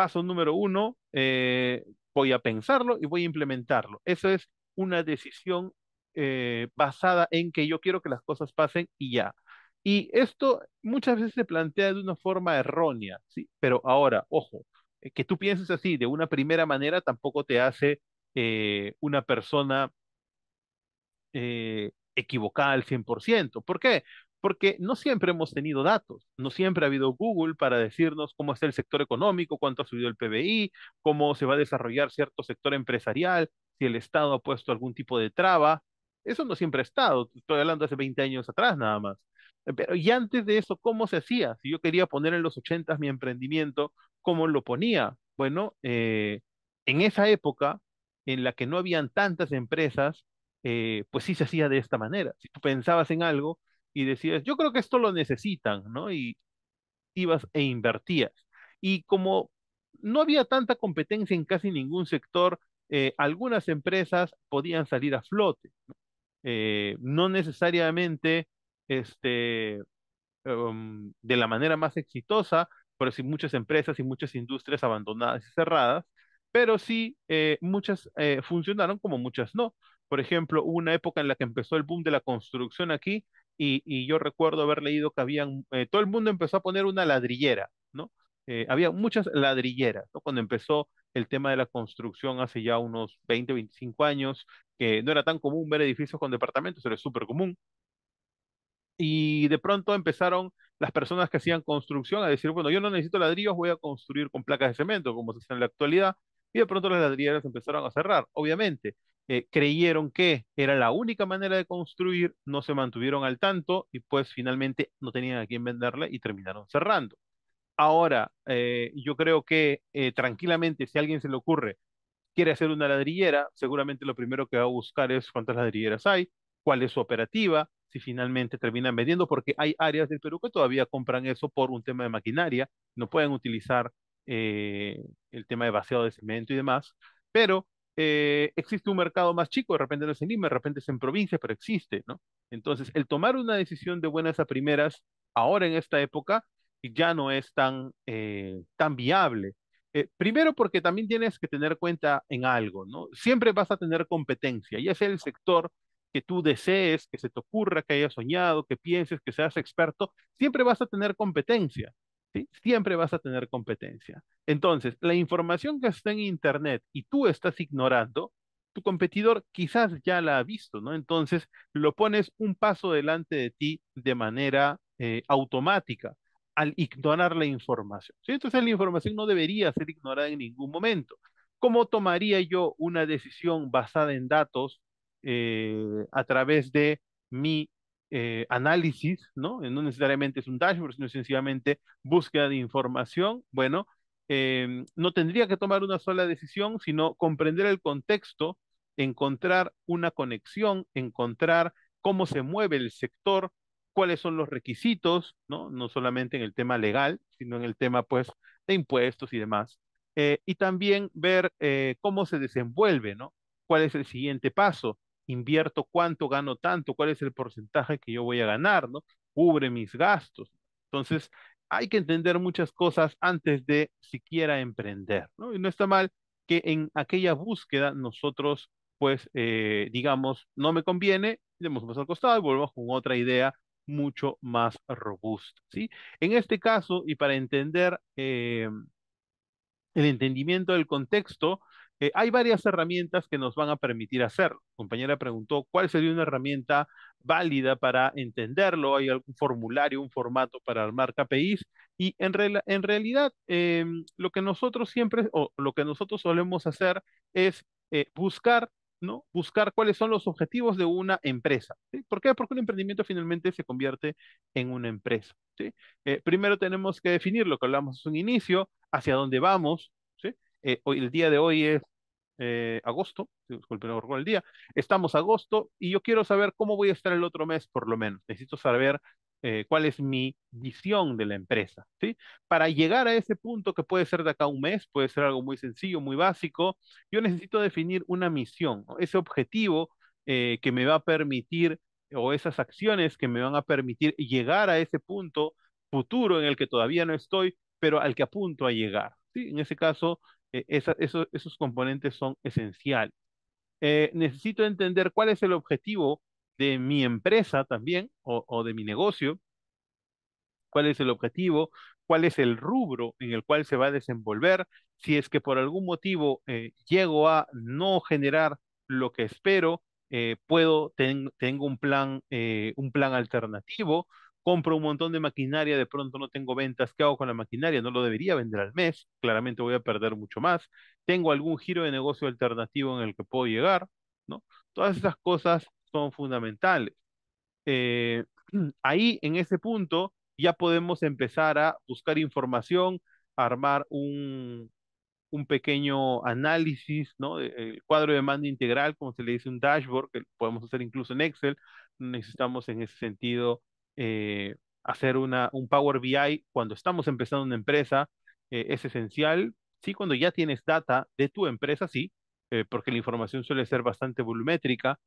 S2: paso número uno, eh, voy a pensarlo y voy a implementarlo. Eso es una decisión eh, basada en que yo quiero que las cosas pasen y ya. Y esto muchas veces se plantea de una forma errónea, ¿sí? Pero ahora, ojo, eh, que tú pienses así de una primera manera tampoco te hace una persona equivocada al 100%. ¿Por qué? porque no siempre hemos tenido datos, no siempre ha habido Google para decirnos cómo está el sector económico, cuánto ha subido el PBI, cómo se va a desarrollar cierto sector empresarial, si el Estado ha puesto algún tipo de traba. Eso no siempre ha estado, estoy hablando hace 20 años atrás nada más. Eh, pero y antes de eso, ¿cómo se hacía? Si yo quería poner en los 80 mi emprendimiento, ¿cómo lo ponía? Bueno, eh, en esa época en la que no habían tantas empresas, eh, pues sí se hacía de esta manera. Si tú pensabas en algo, y decías, yo creo que esto lo necesitan, ¿no? Y ibas e invertías. Y como no había tanta competencia en casi ningún sector, eh, algunas empresas podían salir a flote. No, eh, necesariamente este, em, de la manera más exitosa, pero sí muchas empresas y muchas industrias abandonadas y cerradas, pero sí eh, muchas funcionaron como muchas no. Por ejemplo, hubo una época en la que empezó el boom de la construcción aquí y, yo recuerdo haber leído que habían, eh, todo el mundo empezó a poner una ladrillera, ¿no? Eh, había muchas ladrilleras, ¿no? Cuando empezó el tema de la construcción hace ya unos 20, 25 años, que no era tan común ver edificios con departamentos, era súper común. Y de pronto empezaron las personas que hacían construcción a decir, bueno, yo no necesito ladrillos, voy a construir con placas de cemento, como se hace en la actualidad, y de pronto las ladrilleras empezaron a cerrar, obviamente. Eh, creyeron que era la única manera de construir, no se mantuvieron al tanto y pues finalmente no tenían a quién venderla y terminaron cerrando. Ahora, eh, yo creo que eh, tranquilamente, si a alguien se le ocurre, quiere hacer una ladrillera, seguramente lo primero que va a buscar es cuántas ladrilleras hay, cuál es su operativa, si finalmente terminan vendiendo, porque hay áreas del Perú que todavía compran eso por un tema de maquinaria, no pueden utilizar el tema de vaciado de cemento y demás, pero eh, existe un mercado más chico, de repente no es en Lima, de repente es en provincia, pero existe, ¿no? Entonces, el tomar una decisión de buenas a primeras ahora en esta época ya no es tan, eh, tan viable. Eh, primero porque también tienes que tener cuenta en algo, ¿no? Siempre vas a tener competencia, ya sea el sector que tú desees, que se te ocurra, que hayas soñado, que pienses, que seas experto, siempre vas a tener competencia. Siempre vas a tener competencia. Entonces, la información que está en Internet y tú estás ignorando, tu competidor quizás ya la ha visto, ¿no? Entonces, lo pones un paso delante de ti de manera eh, automática al ignorar la información. Entonces, la información no debería ser ignorada en ningún momento. ¿Cómo tomaría yo una decisión basada en datos eh, a través de mi eh, análisis, ¿no? Eh, no necesariamente es un dashboard, sino sencillamente búsqueda de información, bueno, em, no tendría que tomar una sola decisión, sino comprender el contexto, encontrar una conexión, encontrar cómo se mueve el sector, cuáles son los requisitos, ¿no? No solamente en el tema legal, sino en el tema, pues, de impuestos y demás. Eh, y también ver cómo se desenvuelve, ¿no? ¿Cuál es el siguiente paso? invierto cuánto, gano tanto, cuál es el porcentaje que yo voy a ganar, ¿no? Cubre mis gastos. Entonces, hay que entender muchas cosas antes de siquiera emprender, ¿no? Y no está mal que en aquella búsqueda nosotros, pues, eh, digamos, no me conviene, demos un paso al costado y volvemos con otra idea mucho más robusta, ¿sí? En este caso, y para entender eh, el entendimiento del contexto, eh, hay varias herramientas que nos van a permitir hacerlo. compañera preguntó, ¿cuál sería una herramienta válida para entenderlo? ¿Hay algún formulario, un formato para armar KPIs? Y en, realidad, em, lo que nosotros siempre, o lo que nosotros solemos hacer es eh, buscar ¿no? Buscar cuáles son los objetivos de una empresa. ¿sí? ¿Por qué? Porque un emprendimiento finalmente se convierte en una empresa. ¿sí? Eh, primero tenemos que definir lo que hablamos en un inicio, hacia dónde vamos. ¿sí? hoy, el día de hoy es eh, agosto, disculpen, no el día, estamos agosto y yo quiero saber cómo voy a estar el otro mes por lo menos. Necesito saber eh, cuál es mi visión de la empresa, ¿sí? Para llegar a ese punto que puede ser de acá un mes, puede ser algo muy sencillo, muy básico, yo necesito definir una misión, ese objetivo eh, que me va a permitir o esas acciones que me van a permitir llegar a ese punto futuro en el que todavía no estoy, pero al que apunto a llegar. ¿sí? En ese caso, e-, esos componentes son esenciales. Eh, necesito entender cuál es el objetivo de mi empresa también o, de mi negocio, cuál es el objetivo, cuál es el rubro en el cual se va a desenvolver. Si es que por algún motivo eh, llego a no generar lo que espero, eh, puedo, tengo un plan, un plan alternativo, compro un montón de maquinaria, de pronto no tengo ventas, ¿qué hago con la maquinaria? No lo debería vender al mes, claramente voy a perder mucho más. Tengo algún giro de negocio alternativo en el que puedo llegar, ¿no? Todas esas cosas son fundamentales. Eh, ahí, en ese punto, ya podemos empezar a buscar información, armar un, un pequeño análisis, ¿no? Eh, el cuadro de demanda integral, como se le dice, un dashboard, que podemos hacer incluso en Excel. Necesitamos en ese sentido eh, hacer una, un Power BI cuando estamos empezando una empresa eh, es esencial. Sí, cuando ya tienes data de tu empresa, sí, eh, porque la información suele ser bastante volumétrica,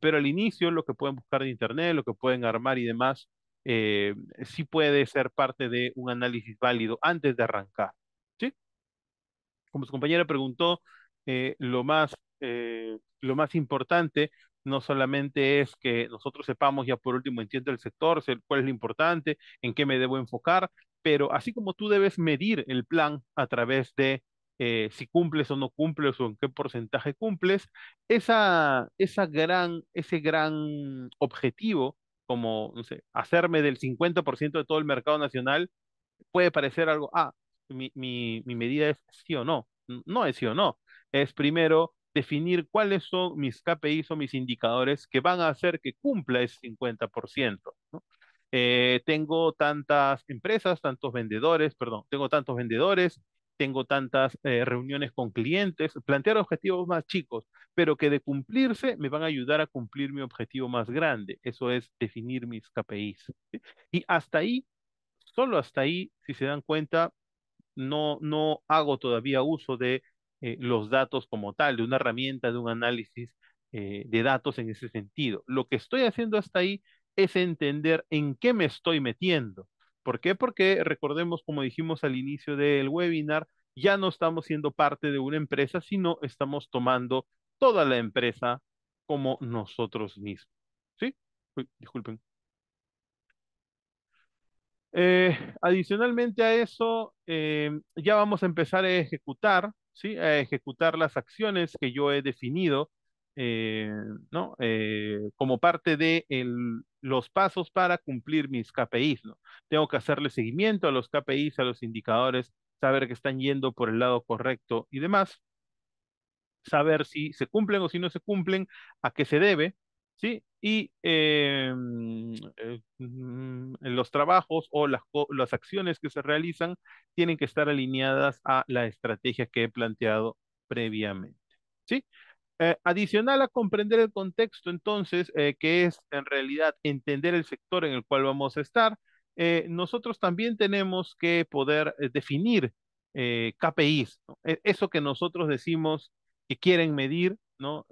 S2: pero al inicio lo que pueden buscar en Internet, lo que pueden armar y demás, sí puede ser parte de un análisis válido antes de arrancar. ¿sí? Como su compañera preguntó, lo, más, lo más importante no solamente es que nosotros sepamos ya por último entiendo el sector, cuál es lo importante, en qué me debo enfocar, pero así como tú debes medir el plan a través de eh, si cumples o no cumples o en qué porcentaje cumples, esa, esa gran, ese gran objetivo como no sé, hacerme del 50% de todo el mercado nacional puede parecer algo, ah, mi, mi, mi medida es sí o no, no es sí o no, es primero definir cuáles son mis KPIs o mis indicadores que van a hacer que cumpla ese 50%. ¿no? Eh, tengo tantas empresas, tantos vendedores, perdón, tengo tantos vendedores, tengo tantas eh, reuniones con clientes, plantear objetivos más chicos, pero que de cumplirse me van a ayudar a cumplir mi objetivo más grande. Eso es definir mis KPIs. Y hasta ahí, solo hasta ahí, si se dan cuenta, no, no hago todavía uso de eh, los datos como tal, de una herramienta, de un análisis eh, de datos en ese sentido. Lo que estoy haciendo hasta ahí es entender en qué me estoy metiendo. ¿Por qué? Porque recordemos, como dijimos al inicio del webinar, ya no estamos siendo parte de una empresa, sino estamos tomando toda la empresa como nosotros mismos. ¿Sí? disculpen. Eh, adicionalmente a eso, ya vamos a empezar a ejecutar a ejecutar las acciones que yo he definido eh, ¿no? Eh, como parte de los pasos para cumplir mis KPIs. Tengo que hacerle seguimiento a los KPIs, a los indicadores, saber que están yendo por el lado correcto y demás, saber si se cumplen o si no se cumplen, a qué se debe, ¿sí? Y eh, mm, eh, mm, mm, los trabajos o las, acciones que se realizan tienen que estar alineadas a la estrategia que he planteado previamente, ¿sí? Eh, adicional a comprender el contexto, entonces, que es en realidad entender el sector en el cual vamos a estar, nosotros también tenemos que poder definir KPIs, e, eso que nosotros decimos que quieren medir, ¿no?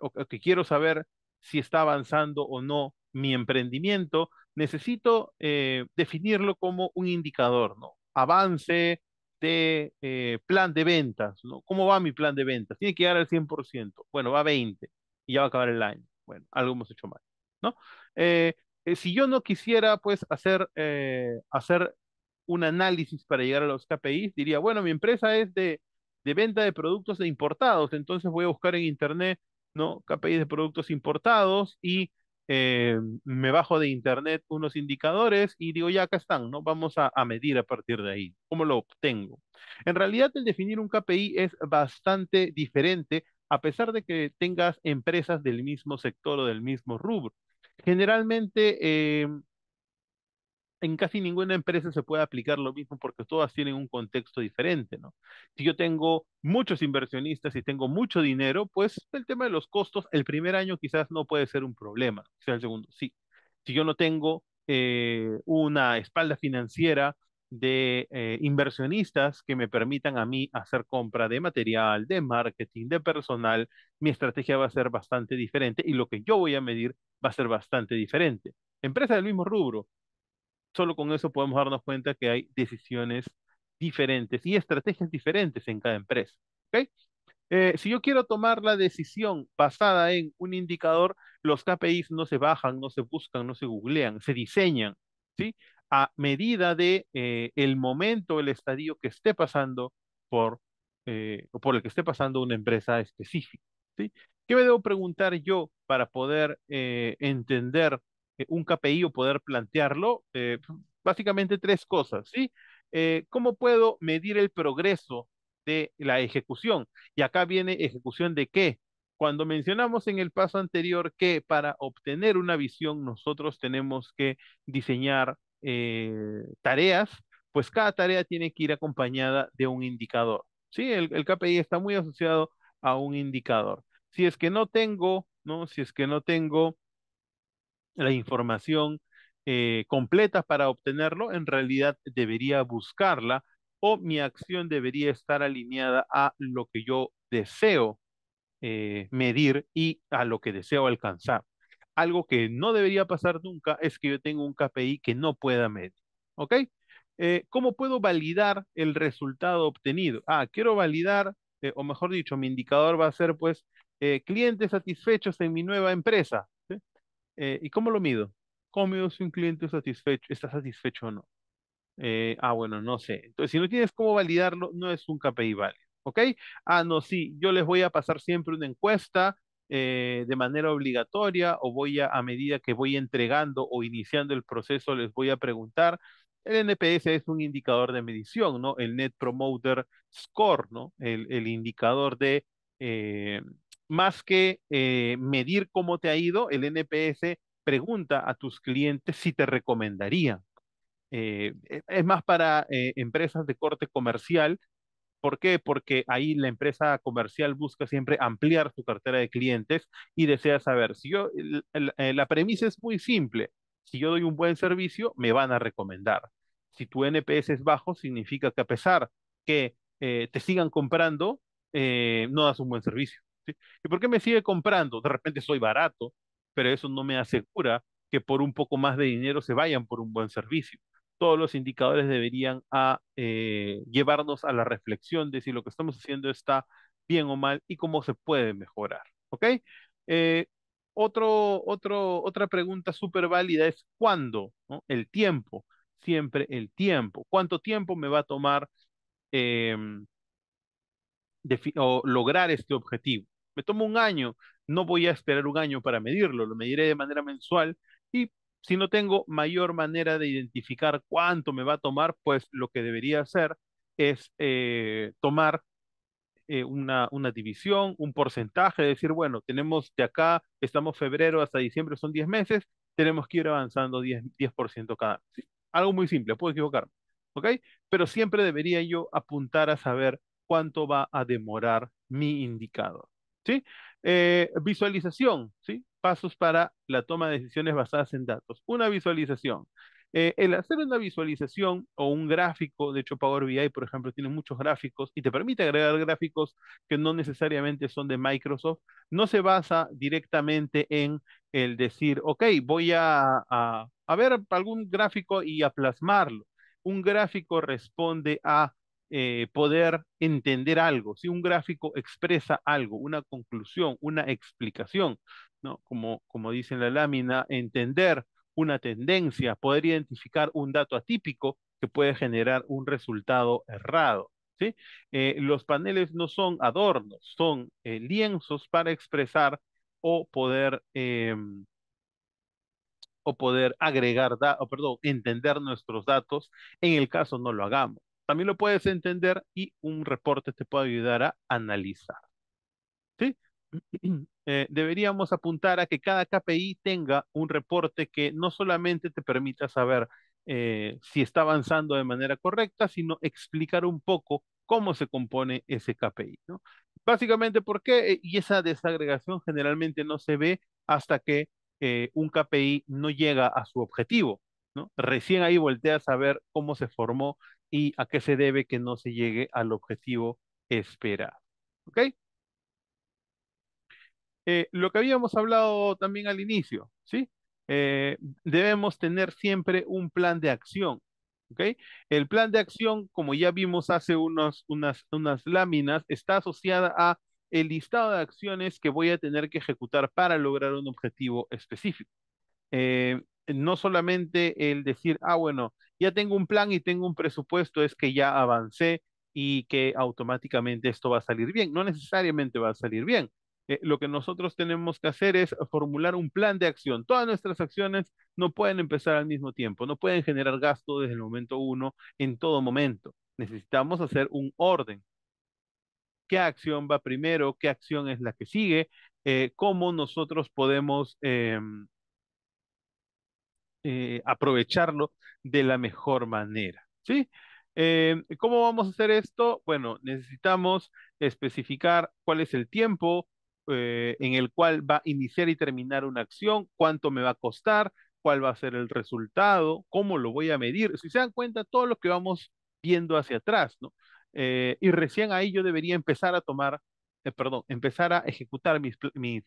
S2: o que quiero saber si está avanzando o no mi emprendimiento, necesito eh, definirlo como un indicador, ¿no? Avance de eh, plan de ventas, ¿no? ¿Cómo va mi plan de ventas? Tiene que llegar al 100%. Bueno, va a 20 y ya va a acabar el año. Bueno, algo hemos hecho mal, ¿no? Eh, si yo no quisiera, pues, hacer, hacer un análisis para llegar a los KPIs, diría, bueno, mi empresa es de, venta de productos de importados, entonces voy a buscar en internet ¿no? KPI de productos importados y eh, me bajo de internet unos indicadores y digo, ya acá están, ¿no? Vamos a, a, medir a partir de ahí. ¿Cómo lo obtengo? En realidad, el definir un KPI es bastante diferente, a pesar de que tengas empresas del mismo sector o del mismo rubro. Generalmente, eh, en casi ninguna empresa se puede aplicar lo mismo porque todas tienen un contexto diferente, ¿no? Si yo tengo muchos inversionistas y tengo mucho dinero, pues el tema de los costos el primer año quizás no puede ser un problema, sea el segundo sí. Si yo no tengo eh, una espalda financiera de eh, inversionistas que me permitan a mí hacer compra de material, de marketing, de personal, mi estrategia va a ser bastante diferente y lo que yo voy a medir va a ser bastante diferente. Empresa del mismo rubro, solo con eso podemos darnos cuenta que hay decisiones diferentes y estrategias diferentes en cada empresa. Eh, si yo quiero tomar la decisión basada en un indicador, los KPIs no se bajan, no se buscan, no se googlean, se diseñan, ¿sí? A medida de eh, el momento, el estadio que esté pasando por, eh, por el que esté pasando una empresa específica, ¿sí? ¿Qué me debo preguntar yo para poder entender eh, un KPI o poder plantearlo? Eh, básicamente tres cosas, ¿sí? Eh, ¿Cómo puedo medir el progreso de la ejecución? Y acá viene ejecución de qué. Cuando mencionamos en el paso anterior que para obtener una visión nosotros tenemos que diseñar tareas, pues cada tarea tiene que ir acompañada de un indicador. Sí, el, el KPI está muy asociado a un indicador. Si es que no tengo, ¿no? Si es que no tengo la información eh, completa para obtenerlo, en realidad debería buscarla o mi acción debería estar alineada a lo que yo deseo eh, medir y a lo que deseo alcanzar. Algo que no debería pasar nunca es que yo tenga un KPI que no pueda medir. ¿Ok? Eh, ¿Cómo puedo validar el resultado obtenido? Ah, quiero validar, o mejor dicho, mi indicador va a ser pues clientes satisfechos en mi nueva empresa. Eh, ¿Y cómo lo mido? ¿Cómo mido si un cliente satisfecho, está satisfecho o no? Eh, ah, bueno, no sé. Entonces, si no tienes cómo validarlo, no es un KPI válido. ¿Ok? Ah, no, sí, yo les voy a pasar siempre una encuesta eh, de manera obligatoria o voy a, a medida que voy entregando o iniciando el proceso, les voy a preguntar. El NPS es un indicador de medición, ¿no? El Net Promoter Score, ¿no? El, indicador de, más que eh, medir cómo te ha ido, el NPS pregunta a tus clientes si te recomendaría. Eh, e, es más para eh, empresas de corte comercial. ¿Por qué? Porque ahí la empresa comercial busca siempre ampliar su cartera de clientes y desea saber si yo, la premisa es muy simple. Si yo doy un buen servicio, me van a recomendar. Si tu NPS es bajo, significa que a pesar que te sigan comprando, no das un buen servicio. ¿Y por qué me sigue comprando? De repente soy barato, pero eso no me asegura que por un poco más de dinero se vayan por un buen servicio. Todos los indicadores deberían ah, eh, llevarnos a la reflexión de si lo que estamos haciendo está bien o mal y cómo se puede mejorar. ¿Ok? Eh, otro, otra pregunta súper válida es ¿cuándo? ¿no? El tiempo, siempre el tiempo. ¿Cuánto tiempo me va a tomar em, lograr este objetivo? me tomo un año, no voy a esperar un año para medirlo, lo mediré de manera mensual y si no tengo mayor manera de identificar cuánto me va a tomar, pues lo que debería hacer es eh, tomar eh, una, división, un porcentaje, decir, bueno, tenemos de acá, estamos febrero hasta diciembre, son 10 meses, tenemos que ir avanzando 10%, 10 cada. año Algo muy simple, puedo equivocarme, ¿ok? Pero siempre debería yo apuntar a saber cuánto va a demorar mi indicador. Eh, visualización, ¿sí? Pasos para la toma de decisiones basadas en datos. Una visualización. Eh, el hacer una visualización o un gráfico, de hecho Power BI, por ejemplo, tiene muchos gráficos y te permite agregar gráficos que no necesariamente son de Microsoft, no se basa directamente en el decir, ok, voy a ver algún gráfico y a plasmarlo. Un gráfico responde a eh, poder entender algo. Si un gráfico expresa algo, una conclusión, una explicación, ¿no? como, como dice en la lámina, entender una tendencia, poder identificar un dato atípico que puede generar un resultado errado. ¿sí? Eh, los paneles no son adornos, son eh, lienzos para expresar o poder, em, o poder agregar, da perdón, entender nuestros datos. En el caso no lo hagamos también lo puedes entender y un reporte te puede ayudar a analizar. ¿Sí? Eh, deberíamos apuntar a que cada KPI tenga un reporte que no solamente te permita saber eh, si está avanzando de manera correcta, sino explicar un poco cómo se compone ese KPI. ¿no? Básicamente, ¿por qué? Y esa desagregación generalmente no se ve hasta que eh, un KPI no llega a su objetivo. ¿no? Recién ahí volteas a ver cómo se formó y a qué se debe que no se llegue al objetivo esperado. ¿Ok? Eh, lo que habíamos hablado también al inicio, ¿sí? Eh, debemos tener siempre un plan de acción. ¿ok? El plan de acción, como ya vimos hace unos, unas, unas láminas, está asociada a el listado de acciones que voy a tener que ejecutar para lograr un objetivo específico. Eh, no solamente el decir, ah, bueno, ya tengo un plan y tengo un presupuesto, es que ya avancé y que automáticamente esto va a salir bien. No necesariamente va a salir bien. Eh, lo que nosotros tenemos que hacer es formular un plan de acción. Todas nuestras acciones no pueden empezar al mismo tiempo, no pueden generar gasto desde el momento uno en todo momento. Necesitamos hacer un orden. ¿Qué acción va primero? ¿Qué acción es la que sigue? Eh, ¿Cómo nosotros podemos... Em, eh, aprovecharlo de la mejor manera. ¿sí? Eh, ¿Cómo vamos a hacer esto? Bueno, necesitamos especificar cuál es el tiempo eh, en el cual va a iniciar y terminar una acción, cuánto me va a costar, cuál va a ser el resultado, cómo lo voy a medir. Si se dan cuenta, todo lo que vamos viendo hacia atrás, ¿no? y recién ahí yo debería empezar a tomar, perdón, empezar a ejecutar mis,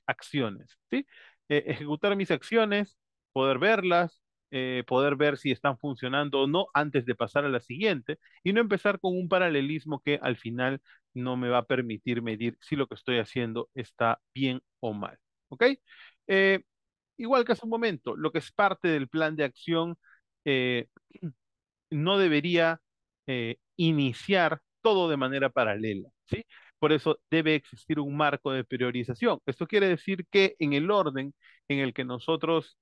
S2: acciones, ¿sí? ejecutar mis acciones, poder verlas, eh, poder ver si están funcionando o no antes de pasar a la siguiente y no empezar con un paralelismo que al final no me va a permitir medir si lo que estoy haciendo está bien o mal. ¿Ok? Eh, igual que hace un momento, lo que es parte del plan de acción eh, no debería iniciar todo de manera paralela. ¿sí? Por eso debe existir un marco de priorización. Esto quiere decir que en el orden en el que nosotros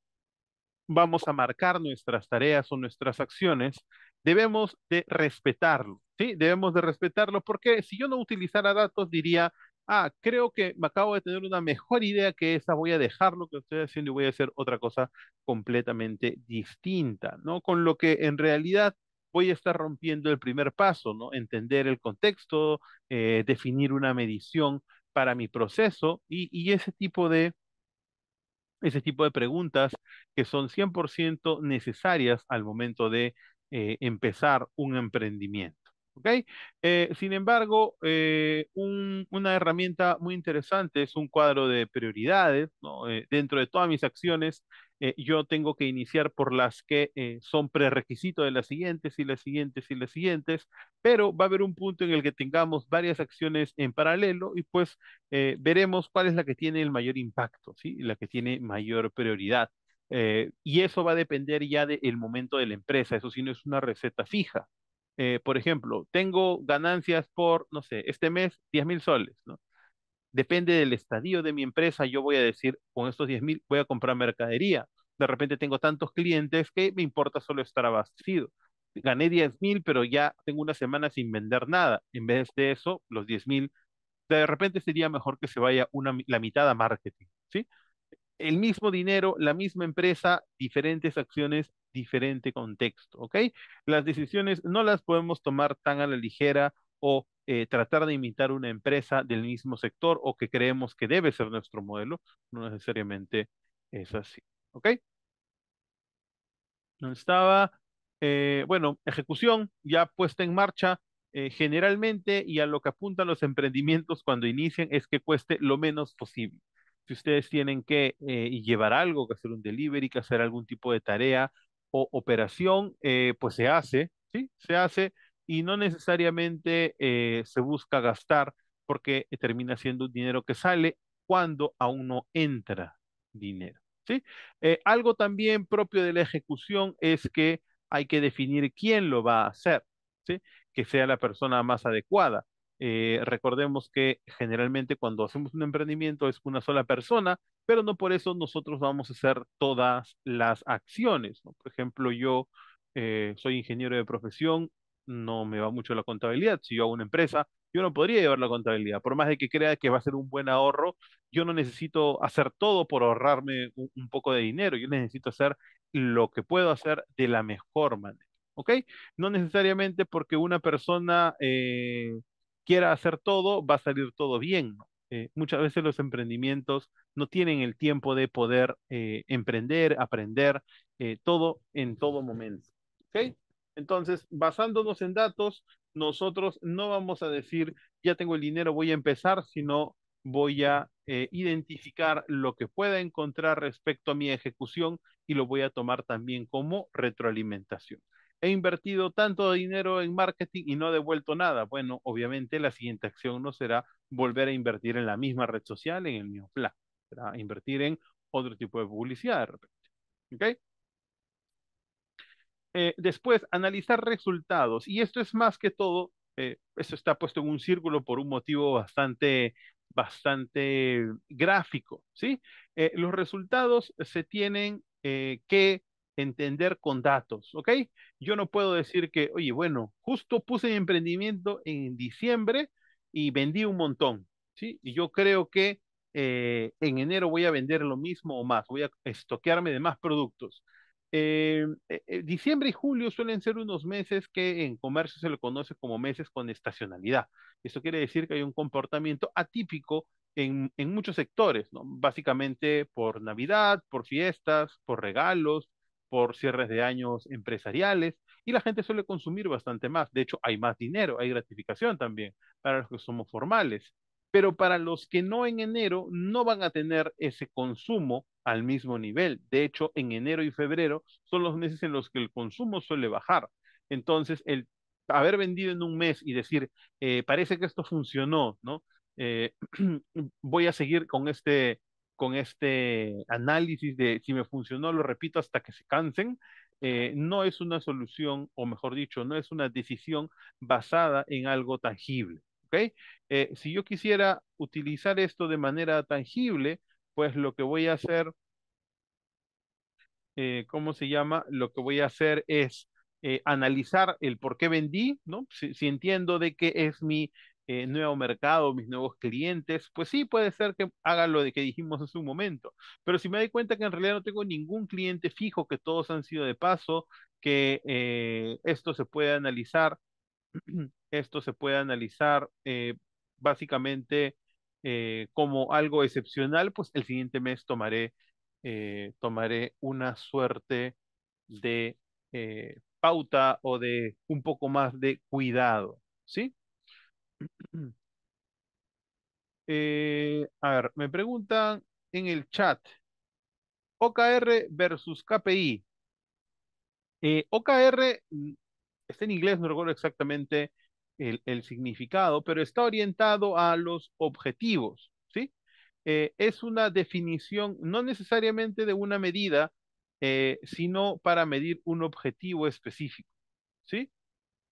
S2: vamos a marcar nuestras tareas o nuestras acciones, debemos de respetarlo, ¿sí? Debemos de respetarlo porque si yo no utilizara datos diría, ah, creo que me acabo de tener una mejor idea que esa, voy a dejar lo que estoy haciendo y voy a hacer otra cosa completamente distinta, ¿no? Con lo que en realidad voy a estar rompiendo el primer paso, ¿no? Entender el contexto, eh, definir una medición para mi proceso y, y ese tipo de ese tipo de preguntas que son 100% necesarias al momento de eh, empezar un emprendimiento. ¿Ok? Eh, sin embargo, eh, una herramienta muy interesante es un cuadro de prioridades. ¿no? Eh, dentro de todas mis acciones, yo tengo que iniciar por las que son prerequisitos de las siguientes y las siguientes y las siguientes, pero va a haber un punto en el que tengamos varias acciones en paralelo y pues veremos cuál es la que tiene el mayor impacto, ¿sí? la que tiene mayor prioridad. y eso va a depender ya del momento de la empresa, eso sí no es una receta fija. Eh, por ejemplo, tengo ganancias por, no sé, este mes 10 mil soles, ¿no? Depende del estadio de mi empresa, yo voy a decir, con estos 10 mil voy a comprar mercadería. De repente tengo tantos clientes que me importa solo estar abastecido. Gané 10 mil, pero ya tengo una semana sin vender nada. En vez de eso, los 10 mil, de repente sería mejor que se vaya una, la mitad a marketing, ¿sí? el mismo dinero, la misma empresa, diferentes acciones, diferente contexto, ¿ok? Las decisiones no las podemos tomar tan a la ligera o eh, tratar de imitar una empresa del mismo sector o que creemos que debe ser nuestro modelo, no necesariamente es así, ¿ok? No estaba, eh, bueno, ejecución ya puesta en marcha, eh, generalmente y a lo que apuntan los emprendimientos cuando inician es que cueste lo menos posible si ustedes tienen que eh, llevar algo, que hacer un delivery, que hacer algún tipo de tarea o operación, eh, pues se hace, ¿sí? Se hace y no necesariamente eh, se busca gastar porque termina siendo un dinero que sale cuando aún no entra dinero, ¿sí? algo también propio de la ejecución es que hay que definir quién lo va a hacer, ¿sí? Que sea la persona más adecuada. Eh, recordemos que generalmente cuando hacemos un emprendimiento es una sola persona, pero no por eso nosotros vamos a hacer todas las acciones. Por ejemplo, yo eh, soy ingeniero de profesión, no me va mucho la contabilidad. Si yo hago una empresa, yo no podría llevar la contabilidad. Por más de que crea que va a ser un buen ahorro, yo no necesito hacer todo por ahorrarme un, poco de dinero. Yo necesito hacer lo que puedo hacer de la mejor manera. ¿Ok? No necesariamente porque una persona eh, quiera hacer todo, va a salir todo bien. Eh, muchas veces los emprendimientos no tienen el tiempo de poder eh, emprender, aprender eh, todo en todo momento. Entonces, basándonos en datos, nosotros no vamos a decir, ya tengo el dinero, voy a empezar, sino voy a identificar lo que pueda encontrar respecto a mi ejecución y lo voy a tomar también como retroalimentación he invertido tanto dinero en marketing y no he devuelto nada. Bueno, obviamente la siguiente acción no será volver a invertir en la misma red social, en el mismo plan. Será invertir en otro tipo de publicidad de repente. ¿Ok? Eh, después, analizar resultados. Y esto es más que todo, eh, esto está puesto en un círculo por un motivo bastante, bastante gráfico. ¿sí? Eh, los resultados se tienen eh, que entender con datos, ¿ok? Yo no puedo decir que, oye, bueno, justo puse mi emprendimiento en diciembre y vendí un montón, ¿sí? Y yo creo que eh, en enero voy a vender lo mismo o más, voy a estoquearme de más productos. Eh, eh, diciembre y julio suelen ser unos meses que en comercio se lo conoce como meses con estacionalidad. Eso quiere decir que hay un comportamiento atípico en, en muchos sectores, ¿no? básicamente por Navidad, por fiestas, por regalos, por cierres de años empresariales y la gente suele consumir bastante más. De hecho, hay más dinero, hay gratificación también para los que somos formales. Pero para los que no en enero no van a tener ese consumo al mismo nivel. De hecho, en enero y febrero son los meses en los que el consumo suele bajar. Entonces, el haber vendido en un mes y decir, eh, parece que esto funcionó, ¿no? Eh, voy a seguir con este con este análisis de si me funcionó, lo repito hasta que se cansen, eh, no es una solución, o mejor dicho, no es una decisión basada en algo tangible. ¿okay? Eh, si yo quisiera utilizar esto de manera tangible, pues lo que voy a hacer, eh, ¿cómo se llama? Lo que voy a hacer es analizar el por qué vendí, ¿no? Si, entiendo de que es mi eh, nuevo mercado, mis nuevos clientes, pues sí, puede ser que haga lo de que dijimos en su momento, pero si me doy cuenta que en realidad no tengo ningún cliente fijo, que todos han sido de paso, que eh, esto se puede analizar, esto se puede analizar eh, básicamente como algo excepcional, pues el siguiente mes tomaré, tomaré una suerte de pauta o de un poco más de cuidado, ¿sí? Mm. Eh, a ver, me preguntan en el chat. OKR versus KPI. Eh, OKR mm, está en inglés, no recuerdo exactamente el, significado, pero está orientado a los objetivos, ¿sí? Eh, es una definición no necesariamente de una medida, sino para medir un objetivo específico, ¿sí?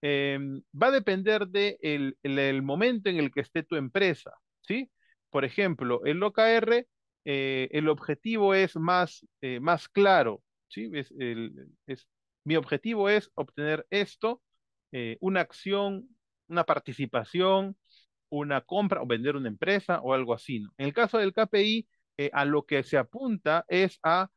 S2: Em, va a depender del de el, momento en el que esté tu empresa, ¿sí? Por ejemplo, el OKR, eh, el objetivo es más, eh, más claro, ¿sí? Es, mi objetivo es obtener esto, eh, una acción, una participación, una compra o vender una empresa o algo así, ¿no? En el caso del KPI, a lo que se apunta es a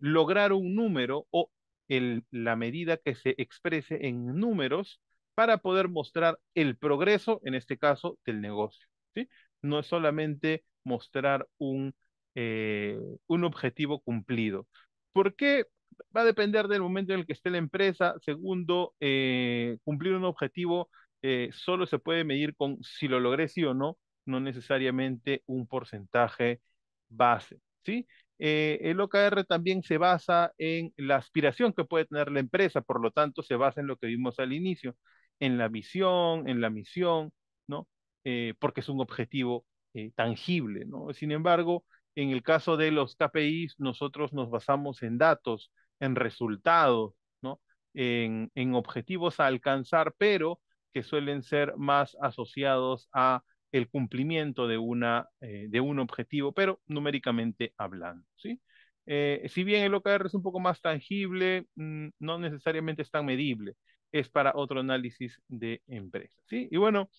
S2: lograr un número o la medida que se exprese en números para poder mostrar el progreso, en este caso, del negocio. ¿sí? No es solamente mostrar un, eh, objetivo cumplido. ¿Por qué? Va a depender del momento en el que esté la empresa. Segundo, eh, cumplir un objetivo eh, solo se puede medir con si lo logré sí o no, no necesariamente un porcentaje base. ¿sí? Eh, el OKR también se basa en la aspiración que puede tener la empresa, por lo tanto se basa en lo que vimos al inicio, en la visión, en la misión, ¿no? Eh, porque es un objetivo eh, tangible, ¿no? Sin embargo, en el caso de los KPIs, nosotros nos basamos en datos, en resultados, ¿no? en objetivos a alcanzar, pero que suelen ser más asociados a el cumplimiento de, una, eh, de un objetivo, pero numéricamente hablando. ¿sí? Eh, si bien el OKR es un poco más tangible, mm, no necesariamente es tan medible, es para otro análisis de empresa. ¿sí? Y bueno,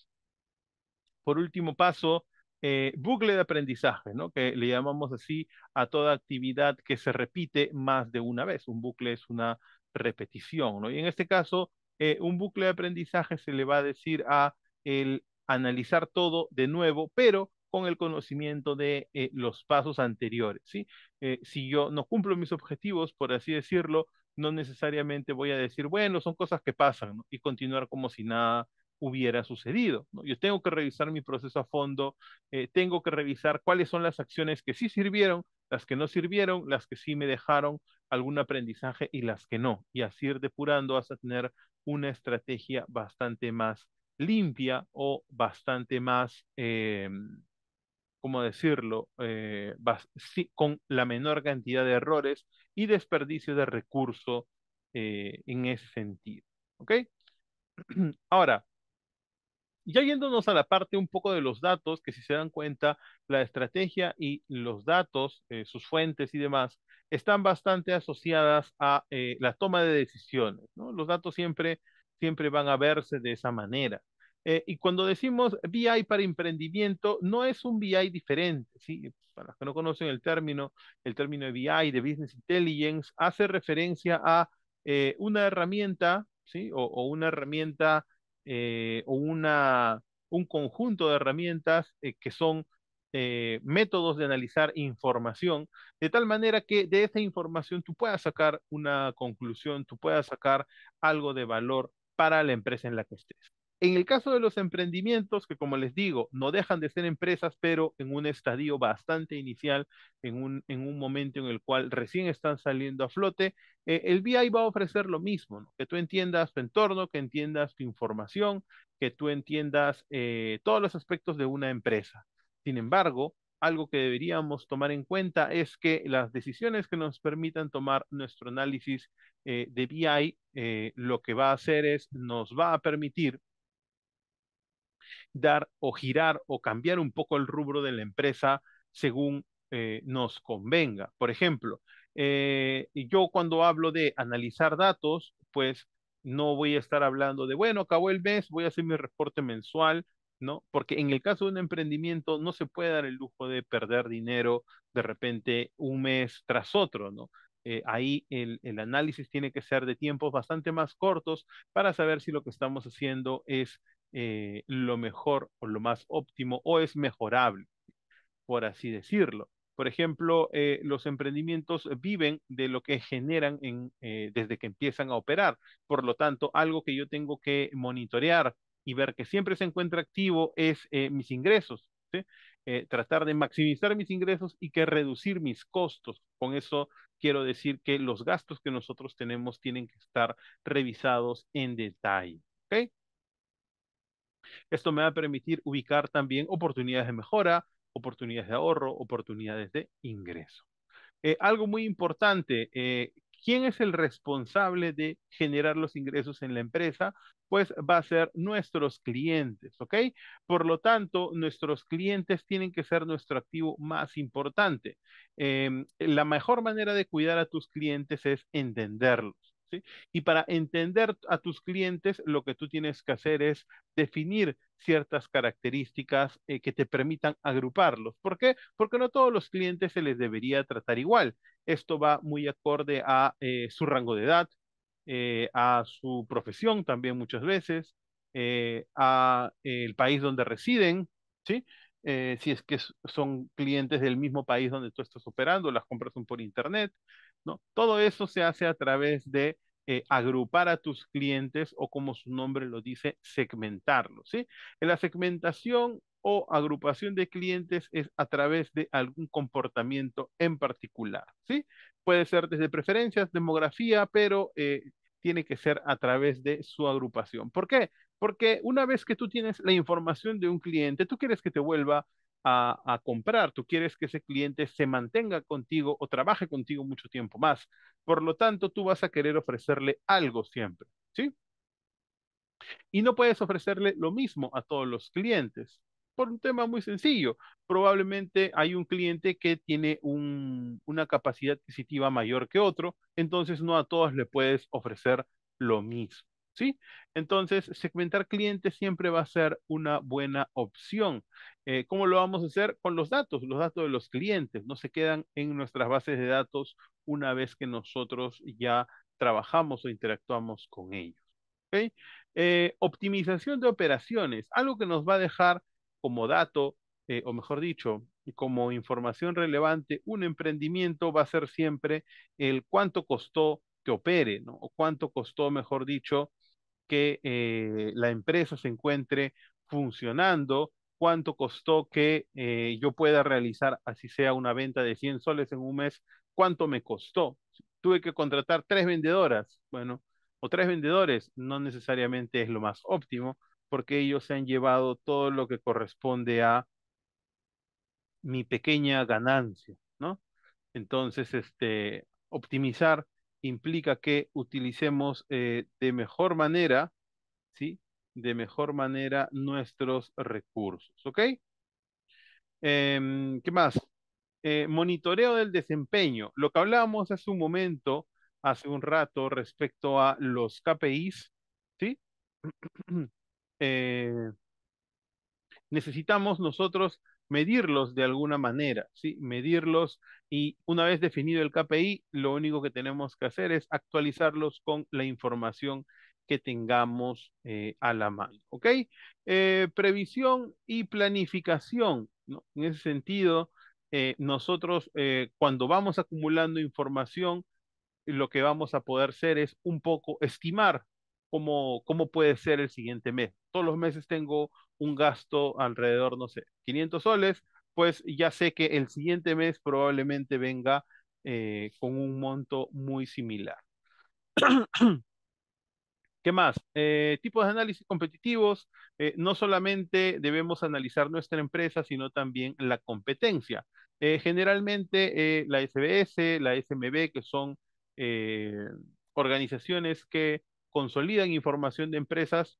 S2: por último paso, eh, bucle de aprendizaje, ¿no? que le llamamos así a toda actividad que se repite más de una vez. Un bucle es una repetición, ¿no? y en este caso, un bucle de aprendizaje se le va a decir a el analizar todo de nuevo, pero con el conocimiento de eh, los pasos anteriores. ¿sí? Eh, si yo no cumplo mis objetivos, por así decirlo, no necesariamente voy a decir, bueno, son cosas que pasan, y continuar como si nada hubiera sucedido. Yo tengo que revisar mi proceso a fondo, eh, tengo que revisar cuáles son las acciones que sí sirvieron, las que no sirvieron, las que sí me dejaron algún aprendizaje y las que no, y así ir depurando hasta tener una estrategia bastante más limpia o bastante más, eh, ¿cómo decirlo?, eh, con la menor cantidad de errores y desperdicio de recurso eh, en ese sentido. ¿Ok? Ahora, ya yéndonos a la parte un poco de los datos, que si se dan cuenta, la estrategia y los datos, sus fuentes y demás, están bastante asociadas a la toma de decisiones. Los datos siempre siempre van a verse de esa manera. Eh, y cuando decimos BI para emprendimiento, no es un BI diferente, ¿sí? Para los que no conocen el término, el término de BI, de Business Intelligence, hace referencia a eh, una herramienta, ¿sí? O, una herramienta eh, o una, un conjunto de herramientas que son métodos de analizar información, de tal manera que de esa información tú puedas sacar una conclusión, tú puedas sacar algo de valor para la empresa en la que estés. En el caso de los emprendimientos, que como les digo, no dejan de ser empresas, pero en un estadio bastante inicial, en un, momento en el cual recién están saliendo a flote, eh, el BI va a ofrecer lo mismo, que tú entiendas tu entorno, que entiendas tu información, que tú entiendas eh, todos los aspectos de una empresa. Sin embargo, algo que deberíamos tomar en cuenta es que las decisiones que nos permitan tomar nuestro análisis eh, de BI, eh, lo que va a hacer es, nos va a permitir dar o girar o cambiar un poco el rubro de la empresa según eh, nos convenga. Por ejemplo, yo cuando hablo de analizar datos, pues no voy a estar hablando de, bueno, acabó el mes, voy a hacer mi reporte mensual ¿no? Porque en el caso de un emprendimiento no se puede dar el lujo de perder dinero de repente un mes tras otro, eh, ahí el, análisis tiene que ser de tiempos bastante más cortos para saber si lo que estamos haciendo es eh, lo mejor o lo más óptimo o es mejorable, por así decirlo. Por ejemplo, eh, los emprendimientos viven de lo que generan desde que empiezan a operar. Por lo tanto, algo que yo tengo que monitorear y ver que siempre se encuentra activo es eh, mis ingresos. ¿sí? Eh, tratar de maximizar mis ingresos y que reducir mis costos. Con eso quiero decir que los gastos que nosotros tenemos tienen que estar revisados en detalle. Esto me va a permitir ubicar también oportunidades de mejora, oportunidades de ahorro, oportunidades de ingreso. Eh, algo muy importante eh, ¿Quién es el responsable de generar los ingresos en la empresa? Pues va a ser nuestros clientes, ¿ok? Por lo tanto, nuestros clientes tienen que ser nuestro activo más importante. Em, la mejor manera de cuidar a tus clientes es entenderlos. Y para entender a tus clientes, lo que tú tienes que hacer es definir ciertas características eh, que te permitan agruparlos. ¿Por qué? Porque no todos los clientes se les debería tratar igual. Esto va muy acorde a eh, su rango de edad, eh, a su profesión también muchas veces, a el país donde residen, ¿sí? si es que son clientes del mismo país donde tú estás operando, las compras son por internet, ¿no? Todo eso se hace a través de eh, agrupar a tus clientes o como su nombre lo dice, segmentarlos. ¿sí? la segmentación o agrupación de clientes es a través de algún comportamiento en particular. ¿sí? Puede ser desde preferencias, demografía, pero eh, tiene que ser a través de su agrupación. ¿Por qué? Porque una vez que tú tienes la información de un cliente, tú quieres que te vuelva a, comprar, tú quieres que ese cliente se mantenga contigo o trabaje contigo mucho tiempo más. Por lo tanto, tú vas a querer ofrecerle algo siempre, ¿sí? Y no puedes ofrecerle lo mismo a todos los clientes. Por un tema muy sencillo, probablemente hay un cliente que tiene una capacidad adquisitiva mayor que otro, entonces no a todos le puedes ofrecer lo mismo. ¿sí? Entonces, segmentar clientes siempre va a ser una buena opción. Eh, ¿Cómo lo vamos a hacer? Con los datos, los datos de los clientes, no se quedan en nuestras bases de datos una vez que nosotros ya trabajamos o interactuamos con ellos. ¿okay? Eh, optimización de operaciones, algo que nos va a dejar como dato, eh, o mejor dicho, como información relevante, un emprendimiento va a ser siempre el cuánto costó que opere, ¿no? O cuánto costó, mejor dicho, que eh, la empresa se encuentre funcionando, cuánto costó que eh, yo pueda realizar, así sea una venta de 100 soles en un mes, cuánto me costó. Tuve que contratar tres vendedoras, bueno, o tres vendedores, no necesariamente es lo más óptimo, porque ellos se han llevado todo lo que corresponde a mi pequeña ganancia, ¿no? Entonces, este, optimizar implica que utilicemos eh, de mejor manera, ¿sí? De mejor manera nuestros recursos, ¿ok? Em, ¿Qué más? Eh, monitoreo del desempeño. Lo que hablábamos hace un momento, hace un rato, respecto a los KPIs, ¿sí? Eh, necesitamos nosotros medirlos de alguna manera, ¿sí? Medirlos y una vez definido el KPI, lo único que tenemos que hacer es actualizarlos con la información que tengamos eh, a la mano, ¿ok? Eh, previsión y planificación, En ese sentido, eh, nosotros cuando vamos acumulando información, lo que vamos a poder hacer es un poco estimar cómo, cómo puede ser el siguiente mes. Todos los meses tengo un gasto alrededor, no sé, 500 soles, pues ya sé que el siguiente mes probablemente venga eh, con un monto muy similar. ¿Qué más? Eh, tipos de análisis competitivos. Eh, no solamente debemos analizar nuestra empresa, sino también la competencia. generalmente la SBS, la SMB, que son organizaciones que consolidan información de empresas,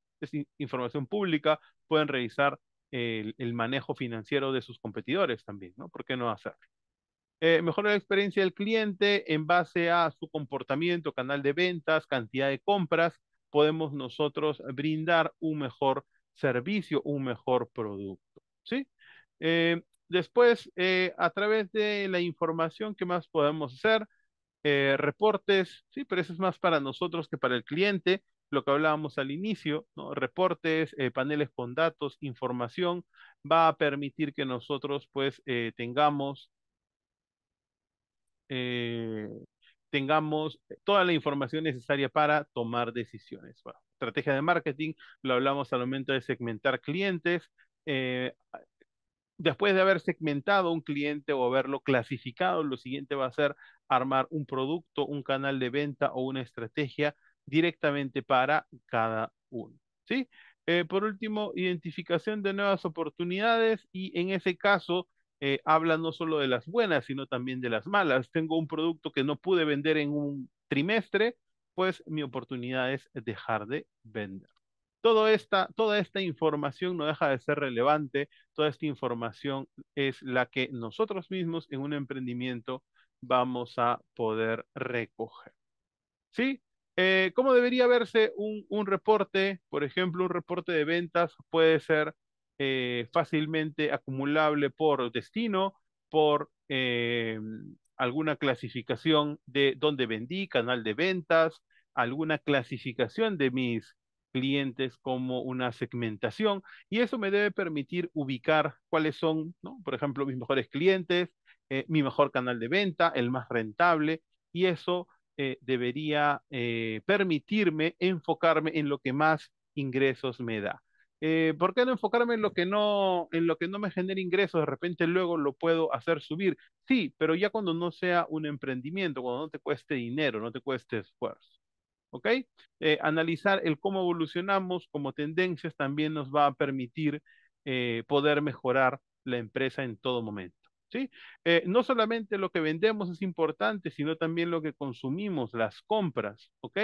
S2: información pública, pueden revisar el, manejo financiero de sus competidores también, ¿no? ¿Por qué no hacerlo? Eh, la experiencia del cliente en base a su comportamiento, canal de ventas, cantidad de compras. Podemos nosotros brindar un mejor servicio, un mejor producto. ¿sí? Eh, después, eh, a través de la información, ¿qué más podemos hacer? Eh, reportes, sí, pero eso es más para nosotros que para el cliente lo que hablábamos al inicio, reportes, eh, paneles con datos, información, va a permitir que nosotros pues eh, tengamos, eh, tengamos toda la información necesaria para tomar decisiones. estrategia de marketing, lo hablamos al momento de segmentar clientes. después de haber segmentado un cliente o haberlo clasificado, lo siguiente va a ser armar un producto, un canal de venta o una estrategia directamente para cada uno. ¿sí? Eh, por último, identificación de nuevas oportunidades y en ese caso eh, habla no solo de las buenas, sino también de las malas. Tengo un producto que no pude vender en un trimestre, pues mi oportunidad es dejar de vender. Todo esta, toda esta información no deja de ser relevante, toda esta información es la que nosotros mismos en un emprendimiento vamos a poder recoger. ¿Sí? Eh, ¿Cómo debería verse un, reporte? Por ejemplo, un reporte de ventas puede ser eh, fácilmente acumulable por destino, por eh, alguna clasificación de dónde vendí, canal de ventas, alguna clasificación de mis clientes como una segmentación y eso me debe permitir ubicar cuáles son, por ejemplo, mis mejores clientes, mi mejor canal de venta, el más rentable y eso eh, debería eh, permitirme enfocarme en lo que más ingresos me da. Eh, ¿Por qué no enfocarme en lo que no, en lo que no me genera ingresos? De repente luego lo puedo hacer subir. Sí, pero ya cuando no sea un emprendimiento, cuando no te cueste dinero, no te cueste esfuerzo. ¿ok? analizar el cómo evolucionamos como tendencias también nos va a permitir poder mejorar la empresa en todo momento. Eh, no solamente lo que vendemos es importante, sino también lo que consumimos, las compras, ¿ok?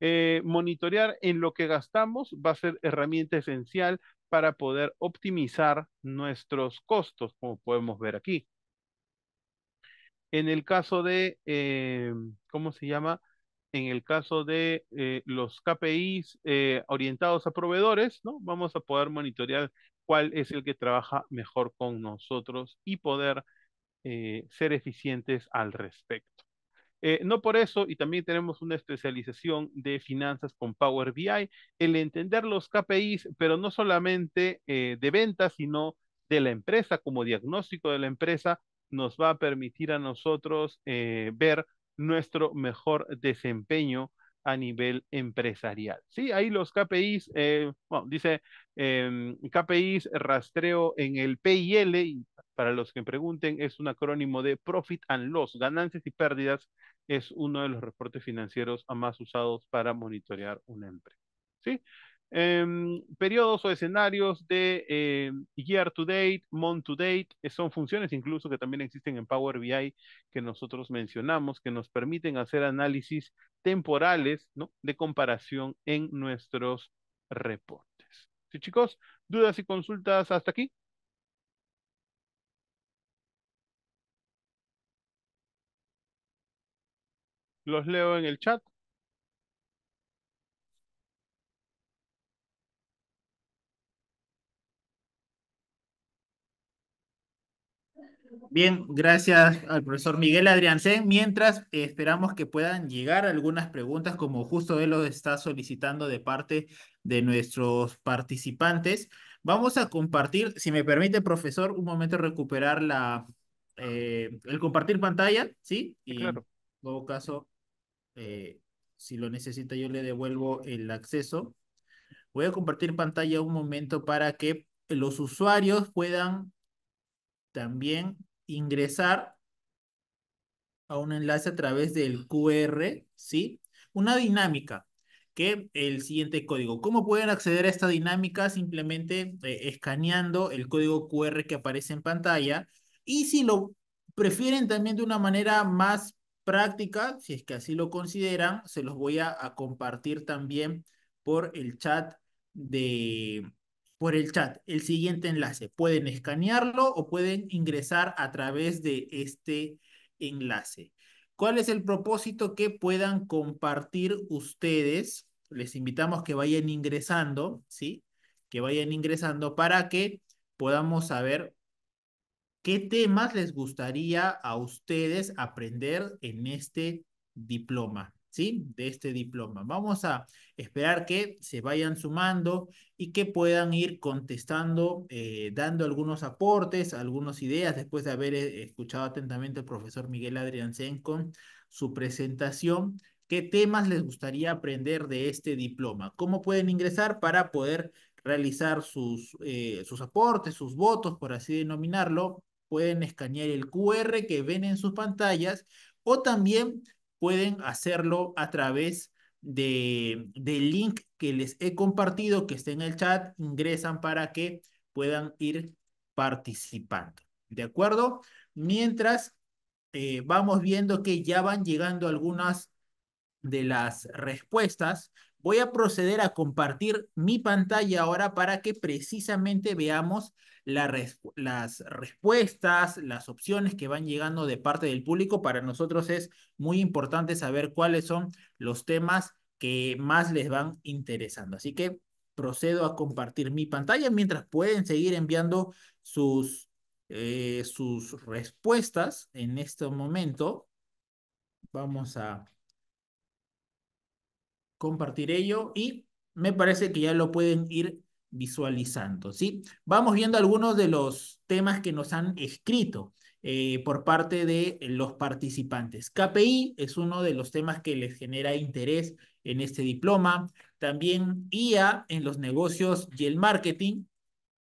S2: Eh, monitorear en lo que gastamos va a ser herramienta esencial para poder optimizar nuestros costos, como podemos ver aquí. En el caso de, eh, ¿cómo se llama? En el caso de los KPIs orientados a proveedores, ¿no? Vamos a poder monitorear cuál es el que trabaja mejor con nosotros y poder eh, ser eficientes al respecto. Eh, no por eso, y también tenemos una especialización de finanzas con Power BI, el entender los KPIs, pero no solamente eh, de ventas, sino de la empresa, como diagnóstico de la empresa, nos va a permitir a nosotros ver nuestro mejor desempeño a nivel empresarial. Sí, ahí los KPIs, eh, bueno, dice em, KPIs rastreo en el PIL, para los que pregunten, es un acrónimo de Profit and Loss, ganancias y pérdidas, es uno de los reportes financieros más usados para monitorear una empresa. ¿sí? Em, periodos o escenarios de eh, year to date, month to date, eh, son funciones incluso que también existen en Power BI que nosotros mencionamos, que nos permiten hacer análisis temporales ¿no? de comparación en nuestros reportes. ¿Sí, chicos? ¿Dudas y consultas hasta aquí? Los leo en el chat.
S1: Bien, gracias al profesor Miguel Adrián C. Mientras eh, esperamos que puedan llegar algunas preguntas, como justo él lo está solicitando de parte de nuestros participantes, vamos a compartir, si me permite, profesor, un momento recuperar la, eh, el compartir pantalla, ¿sí? Y en todo caso, eh, si lo necesita, yo le devuelvo el acceso. Voy a compartir pantalla un momento para que los usuarios puedan también ingresar a un enlace a través del QR, ¿sí? Una dinámica que el siguiente código. ¿Cómo pueden acceder a esta dinámica? Simplemente eh, escaneando el código QR que aparece en pantalla. Y si lo prefieren también de una manera más práctica, si es que así lo consideran, se los voy a compartir también por el chat de, por el chat el siguiente enlace. Pueden escanearlo o pueden ingresar a través de este enlace. ¿Cuál es el propósito que puedan compartir ustedes? Les invitamos que vayan ingresando, ¿sí? Que vayan ingresando para que podamos saber qué temas les gustaría a ustedes aprender en este diploma. ¿sí? de este diploma. Vamos a esperar que se vayan sumando y que puedan ir contestando, eh, dando algunos aportes, algunas ideas, después de haber eh, escuchado atentamente al profesor Miguel Adrián con su presentación. ¿Qué temas les gustaría aprender de este diploma? ¿Cómo pueden ingresar para poder realizar sus, eh, sus aportes, sus votos, por así denominarlo? Pueden escanear el QR que ven en sus pantallas o también pueden hacerlo a través del link que les he compartido, que está en el chat, ingresan para que puedan ir participando. ¿De acuerdo? Mientras eh, vamos viendo que ya van llegando algunas de las respuestas Voy a proceder a compartir mi pantalla ahora para que precisamente veamos las respuestas, las opciones que van llegando de parte del público. Para nosotros es muy importante saber cuáles son los temas que más les van interesando. Así que procedo a compartir mi pantalla mientras pueden seguir enviando sus, eh, sus respuestas en este momento. Vamos a compartir ello y me parece que ya lo pueden ir visualizando, ¿sí? Vamos viendo algunos de los temas que nos han escrito eh, por parte de los participantes. KPI es uno de los temas que les genera interés en este diploma. También IA en los negocios y el marketing.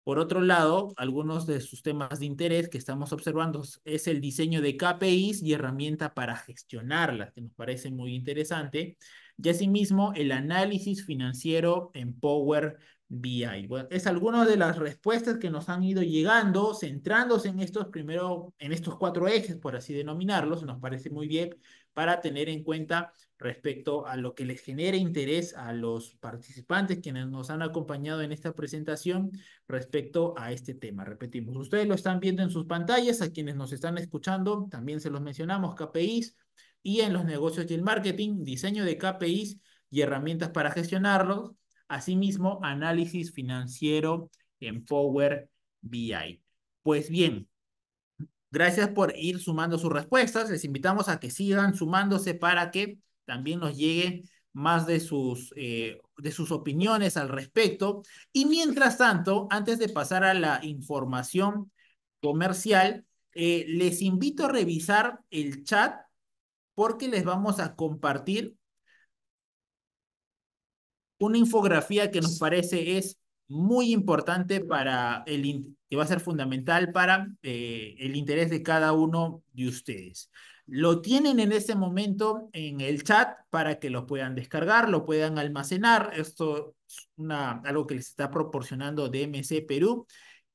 S1: Por otro lado, algunos de sus temas de interés que estamos observando es el diseño de KPIs y herramienta para gestionarlas, que nos parece muy interesante y asimismo el análisis financiero en Power BI. Bueno, es algunas de las respuestas que nos han ido llegando, centrándose en estos primero, en estos cuatro ejes, por así denominarlos, nos parece muy bien para tener en cuenta respecto a lo que les genera interés a los participantes quienes nos han acompañado en esta presentación respecto a este tema. Repetimos, ustedes lo están viendo en sus pantallas, a quienes nos están escuchando, también se los mencionamos, KPIs, y en los negocios y el marketing, diseño de KPIs y herramientas para gestionarlos, asimismo análisis financiero en Power BI. Pues bien, gracias por ir sumando sus respuestas, les invitamos a que sigan sumándose para que también nos llegue más de sus, eh, de sus opiniones al respecto. Y mientras tanto, antes de pasar a la información comercial, eh, les invito a revisar el chat porque les vamos a compartir una infografía que nos parece es muy importante para el que va a ser fundamental para eh, el interés de cada uno de ustedes. Lo tienen en este momento en el chat para que lo puedan descargar, lo puedan almacenar. Esto es una, algo que les está proporcionando DMC Perú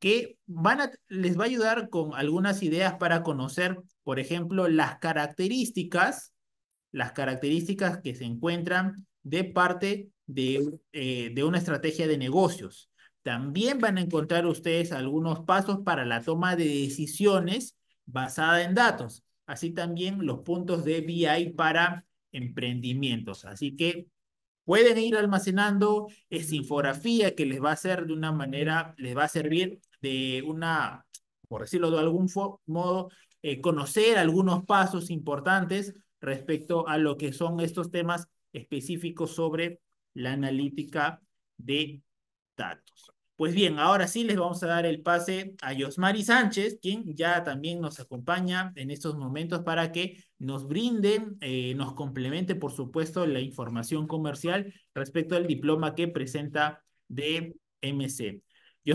S1: que van a, les va a ayudar con algunas ideas para conocer, por ejemplo, las características, las características que se encuentran de parte de, eh, de una estrategia de negocios. También van a encontrar ustedes algunos pasos para la toma de decisiones basada en datos. Así también los puntos de BI para emprendimientos. Así que pueden ir almacenando esta infografía que les va a hacer de una manera, les va a servir de una, por decirlo de algún modo, eh, conocer algunos pasos importantes respecto a lo que son estos temas específicos sobre la analítica de datos. Pues bien, ahora sí les vamos a dar el pase a Yosmari Sánchez, quien ya también nos acompaña en estos momentos para que nos brinden, eh, nos complemente, por supuesto, la información comercial respecto al diploma que presenta de MC.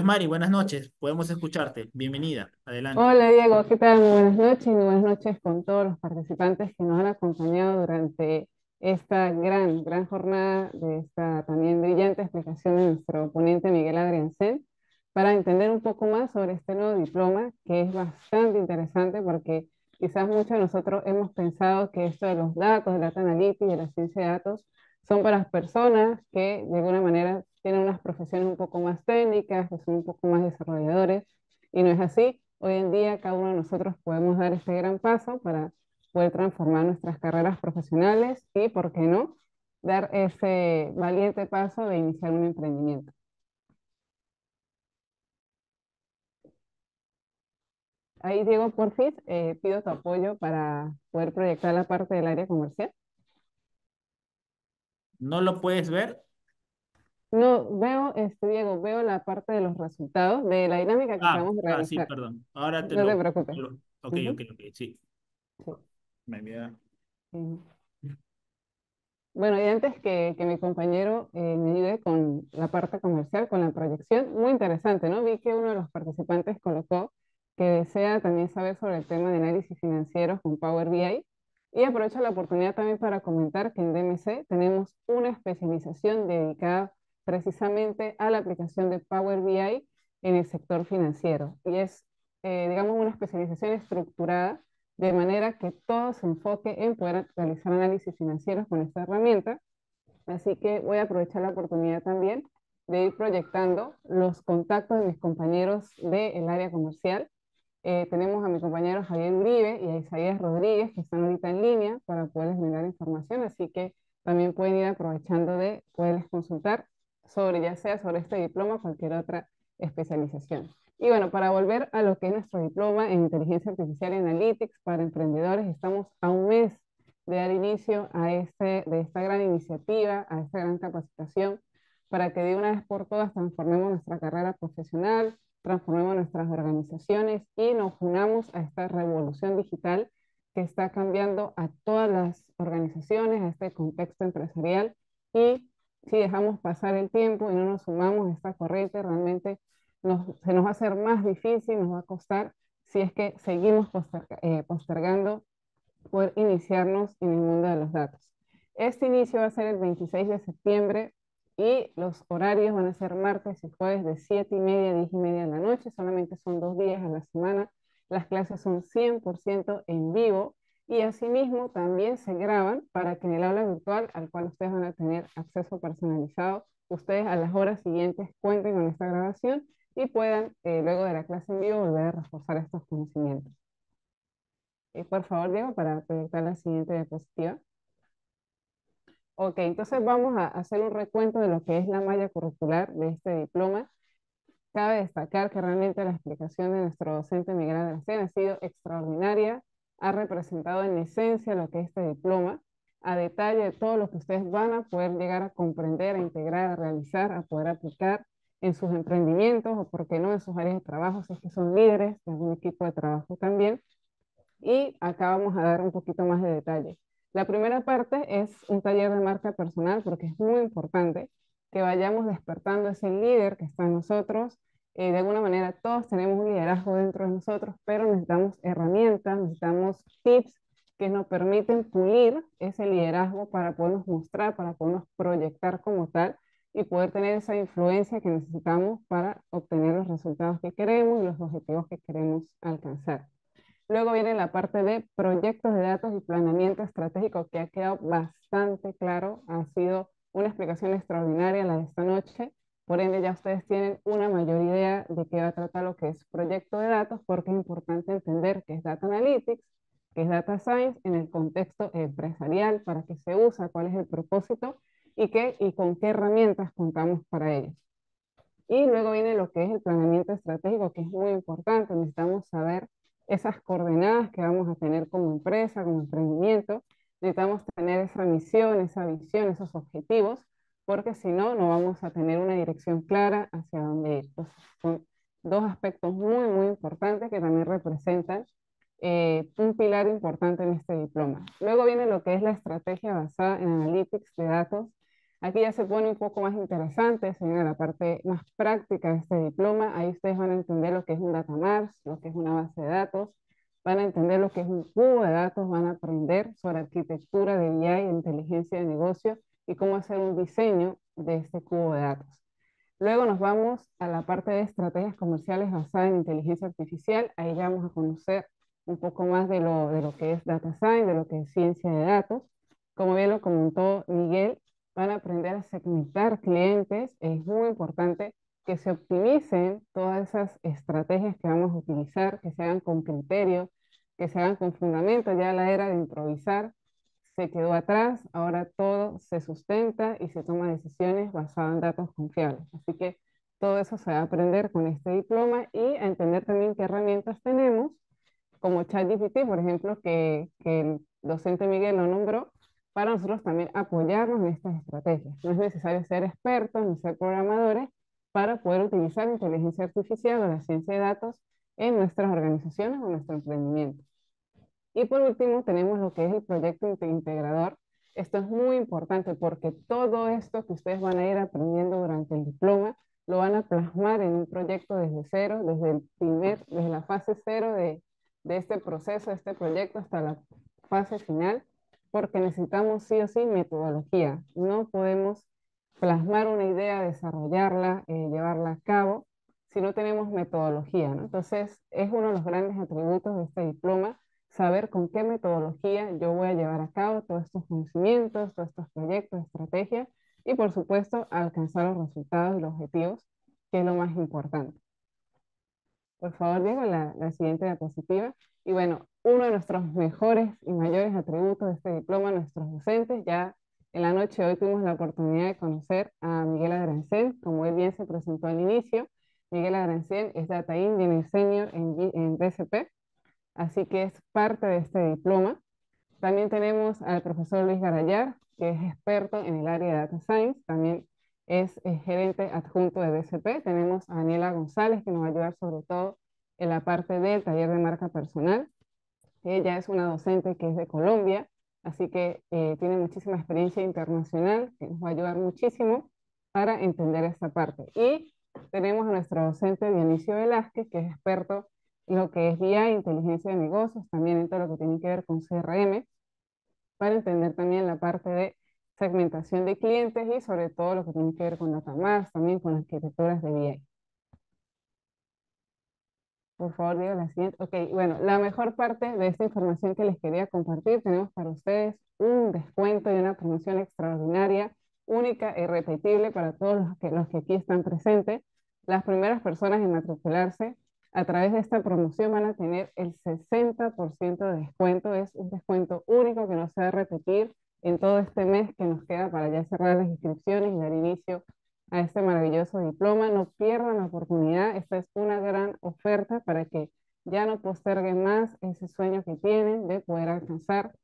S1: Mari buenas noches, podemos escucharte. Bienvenida, adelante. Hola Diego,
S3: ¿qué tal? buenas noches y buenas noches con todos los participantes que nos han acompañado durante esta gran, gran jornada de esta también brillante explicación de nuestro ponente Miguel Cell para entender un poco más sobre este nuevo diploma que es bastante interesante porque quizás muchos de nosotros hemos pensado que esto de los datos, de la data y de la ciencia de datos son para las personas que de alguna manera tienen unas profesiones un poco más técnicas, que son un poco más desarrolladores, y no es así. Hoy en día cada uno de nosotros podemos dar ese gran paso para poder transformar nuestras carreras profesionales y, ¿por qué no?, dar ese valiente paso de iniciar un emprendimiento. Ahí, Diego, por fin, eh, pido tu apoyo para poder proyectar la parte del área comercial.
S1: ¿No lo puedes ver?
S3: No, veo, este, Diego, veo la parte de los resultados, de la dinámica que estamos ah, realizando. Ah, sí, perdón. Ahora te no te preocupes. ok, ok,
S1: ok, sí. Me
S3: Bueno, y antes que, mi compañero eh, me ayude con la parte comercial, con la proyección, muy interesante, ¿no? Vi que uno de los participantes colocó que desea también saber sobre el tema de análisis financieros con Power BI y aprovecho la oportunidad también para comentar que en DMC tenemos una especialización dedicada precisamente a la aplicación de Power BI en el sector financiero. Y es, eh, digamos, una especialización estructurada de manera que todo se enfoque en poder realizar análisis financieros con esta herramienta. Así que voy a aprovechar la oportunidad también de ir proyectando los contactos de mis compañeros del el área comercial eh, tenemos a mi compañero Javier Uribe y a Isaías Rodríguez que están ahorita en línea para poderles brindar información, así que también pueden ir aprovechando de poderles consultar sobre ya sea sobre este diploma o cualquier otra especialización. Y bueno, para volver a lo que es nuestro diploma en Inteligencia Artificial Analytics para emprendedores, estamos a un mes de dar inicio a este, de esta gran iniciativa, a esta gran capacitación, para que de una vez por todas transformemos nuestra carrera profesional, transformemos nuestras organizaciones y nos unamos a esta revolución digital que está cambiando a todas las organizaciones, a este contexto empresarial y si dejamos pasar el tiempo y no nos sumamos a esta corriente, realmente se nos va a hacer más difícil, nos va a costar si es que seguimos eh, postergando por iniciarnos en el mundo de los datos. Este inicio va a ser el 26 de septiembre y los horarios van a ser martes y jueves de 7 y media a 10 y media de la noche. Solamente son dos días a la semana. Las clases son 100% en vivo y asimismo también se graban para que en el aula virtual al cual ustedes van a tener acceso personalizado, ustedes a las horas siguientes cuenten con esta grabación y puedan eh, luego de la clase en vivo volver a reforzar estos conocimientos. Eh, por favor, Diego, para proyectar la siguiente diapositiva. Ok, entonces vamos a hacer un recuento de lo que es la malla curricular de este diploma. Cabe destacar que realmente la explicación de nuestro docente Miguel Andrés ha sido extraordinaria, ha representado en esencia lo que es este diploma, a detalle de todo lo que ustedes van a poder llegar a comprender, a integrar, a realizar, a poder aplicar en sus emprendimientos o, por qué no, en sus áreas de trabajo, si es que son líderes de algún equipo de trabajo también. Y acá vamos a dar un poquito más de detalle. La primera parte es un taller de marca personal porque es muy importante que vayamos despertando ese líder que está en nosotros. Eh, de alguna manera todos tenemos un liderazgo dentro de nosotros, pero necesitamos herramientas, necesitamos tips que nos permiten pulir ese liderazgo para podernos mostrar, para podernos proyectar como tal y poder tener esa influencia que necesitamos para obtener los resultados que queremos y los objetivos que queremos alcanzar. Luego viene la parte de proyectos de datos y planeamiento estratégico, que ha quedado bastante claro. Ha sido una explicación extraordinaria la de esta noche. Por ende, ya ustedes tienen una mayor idea de qué va a tratar lo que es proyecto de datos, porque es importante entender qué es Data Analytics, qué es Data Science en el contexto empresarial, para qué se usa, cuál es el propósito y, qué, y con qué herramientas contamos para ello. Y luego viene lo que es el planeamiento estratégico, que es muy importante. Necesitamos saber esas coordenadas que vamos a tener como empresa, como emprendimiento. Necesitamos tener esa misión, esa visión, esos objetivos, porque si no, no vamos a tener una dirección clara hacia dónde ir. son dos aspectos muy, muy importantes que también representan eh, un pilar importante en este diploma. Luego viene lo que es la estrategia basada en analytics de datos Aquí ya se pone un poco más interesante, se señora, la parte más práctica de este diploma. Ahí ustedes van a entender lo que es un data mart, lo que es una base de datos, van a entender lo que es un cubo de datos, van a aprender sobre arquitectura de BI, inteligencia de negocio y cómo hacer un diseño de este cubo de datos. Luego nos vamos a la parte de estrategias comerciales basadas en inteligencia artificial. Ahí ya vamos a conocer un poco más de lo, de lo que es data science, de lo que es ciencia de datos. Como bien lo comentó Miguel, van a aprender a segmentar clientes, es muy importante que se optimicen todas esas estrategias que vamos a utilizar, que se hagan con criterio, que se hagan con fundamento. Ya la era de improvisar se quedó atrás, ahora todo se sustenta y se toma decisiones basadas en datos confiables. Así que todo eso se va a aprender con este diploma y a entender también qué herramientas tenemos, como ChatGPT, por ejemplo, que, que el docente Miguel lo nombró, para nosotros también apoyarnos en estas estrategias. No es necesario ser expertos ni ser programadores para poder utilizar inteligencia artificial o la ciencia de datos en nuestras organizaciones o nuestro emprendimiento. Y por último, tenemos lo que es el proyecto integrador. Esto es muy importante porque todo esto que ustedes van a ir aprendiendo durante el diploma lo van a plasmar en un proyecto desde cero, desde, el primer, desde la fase cero de, de este proceso, de este proyecto, hasta la fase final porque necesitamos sí o sí metodología. No podemos plasmar una idea, desarrollarla, eh, llevarla a cabo si no tenemos metodología. ¿no? Entonces, es uno de los grandes atributos de este diploma, saber con qué metodología yo voy a llevar a cabo todos estos conocimientos, todos estos proyectos, estrategias y, por supuesto, alcanzar los resultados y los objetivos, que es lo más importante. Por favor, Diego, la, la siguiente diapositiva. Y bueno, uno de nuestros mejores y mayores atributos de este diploma, nuestros docentes. Ya en la noche de hoy tuvimos la oportunidad de conocer a Miguel Agrancén, como él bien se presentó al inicio. Miguel Agrancén es Data Engineer Senior en, en así que es parte de este diploma. También tenemos al profesor Luis Garayar, que es experto en el área de Data Science, también es, eh, gerente adjunto de BCP. Tenemos a Daniela González, que nos va a ayudar sobre todo en la parte del taller de marca personal. Ella es una docente que es de Colombia, así que eh, tiene muchísima experiencia internacional que nos va a ayudar muchísimo para entender esta parte. Y tenemos a nuestro docente Dionisio Velázquez, que es experto en lo que es vía inteligencia de negocios, también en todo lo que tiene que ver con CRM, para entender también la parte de segmentación de clientes y sobre todo lo que tiene que ver con data más, también con arquitecturas de BI. Por favor, diga la siguiente. Ok, bueno, la mejor parte de esta información que les quería compartir, tenemos para ustedes un descuento y una promoción extraordinaria, única e irrepetible para todos los que, los que aquí están presentes. Las primeras personas en matricularse a través de esta promoción van a tener el 60% de descuento. Es un descuento único que no se va a repetir en todo este mes que nos queda para ya cerrar las inscripciones y dar inicio a este maravilloso diploma. No pierdan la oportunidad. Esta es una gran oferta para que ya no posterguen más ese sueño que tienen de poder alcanzar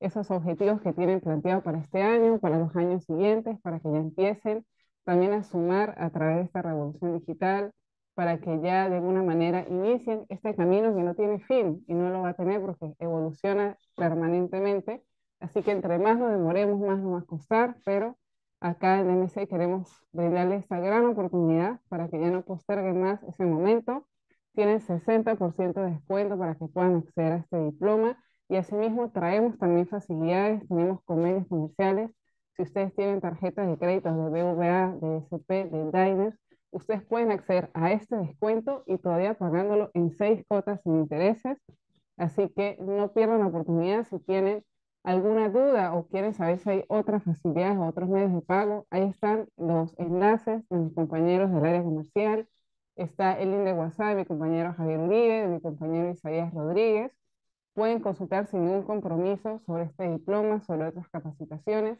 S3: esos objetivos que tienen planteado para este año, para los años siguientes, para que ya empiecen también a sumar a través de esta revolución digital, para que ya de alguna manera inicien este camino que no tiene fin y no lo va a tener porque evoluciona permanentemente. Así que entre más nos demoremos, más nos va a costar, pero acá en MC queremos brindarles esta gran oportunidad para que ya no posterguen más ese momento. Tienen 60% de descuento para que puedan acceder a este diploma y asimismo traemos también facilidades, tenemos convenios comerciales. Si ustedes tienen tarjetas de crédito de BVA, de SP, de Diners, ustedes pueden acceder a este descuento y todavía pagándolo en seis cuotas sin intereses. Así que no pierdan la oportunidad si tienen alguna duda o quieren saber si hay otras facilidades o otros medios de pago, ahí están los enlaces de mis compañeros del área comercial. Está el link de WhatsApp de mi compañero Javier Uribe, de mi compañero Isaías Rodríguez. Pueden consultar sin ningún compromiso sobre este diploma, sobre otras capacitaciones.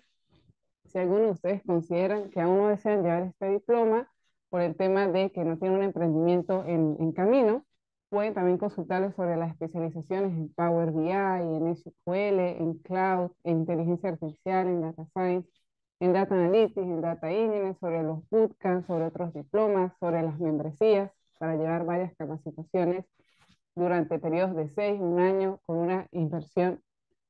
S3: Si alguno de ustedes consideran que aún no desean llevar este diploma por el tema de que no tiene un emprendimiento en camino, pueden también consultarles sobre las especializaciones en Power BI, en SQL, en Cloud, en Inteligencia Artificial, en Data Science, en Data Analytics, en Data Engineering, sobre los bootcamps, sobre otros diplomas, sobre las membresías, para llevar varias capacitaciones durante periodos de seis, un año, con una inversión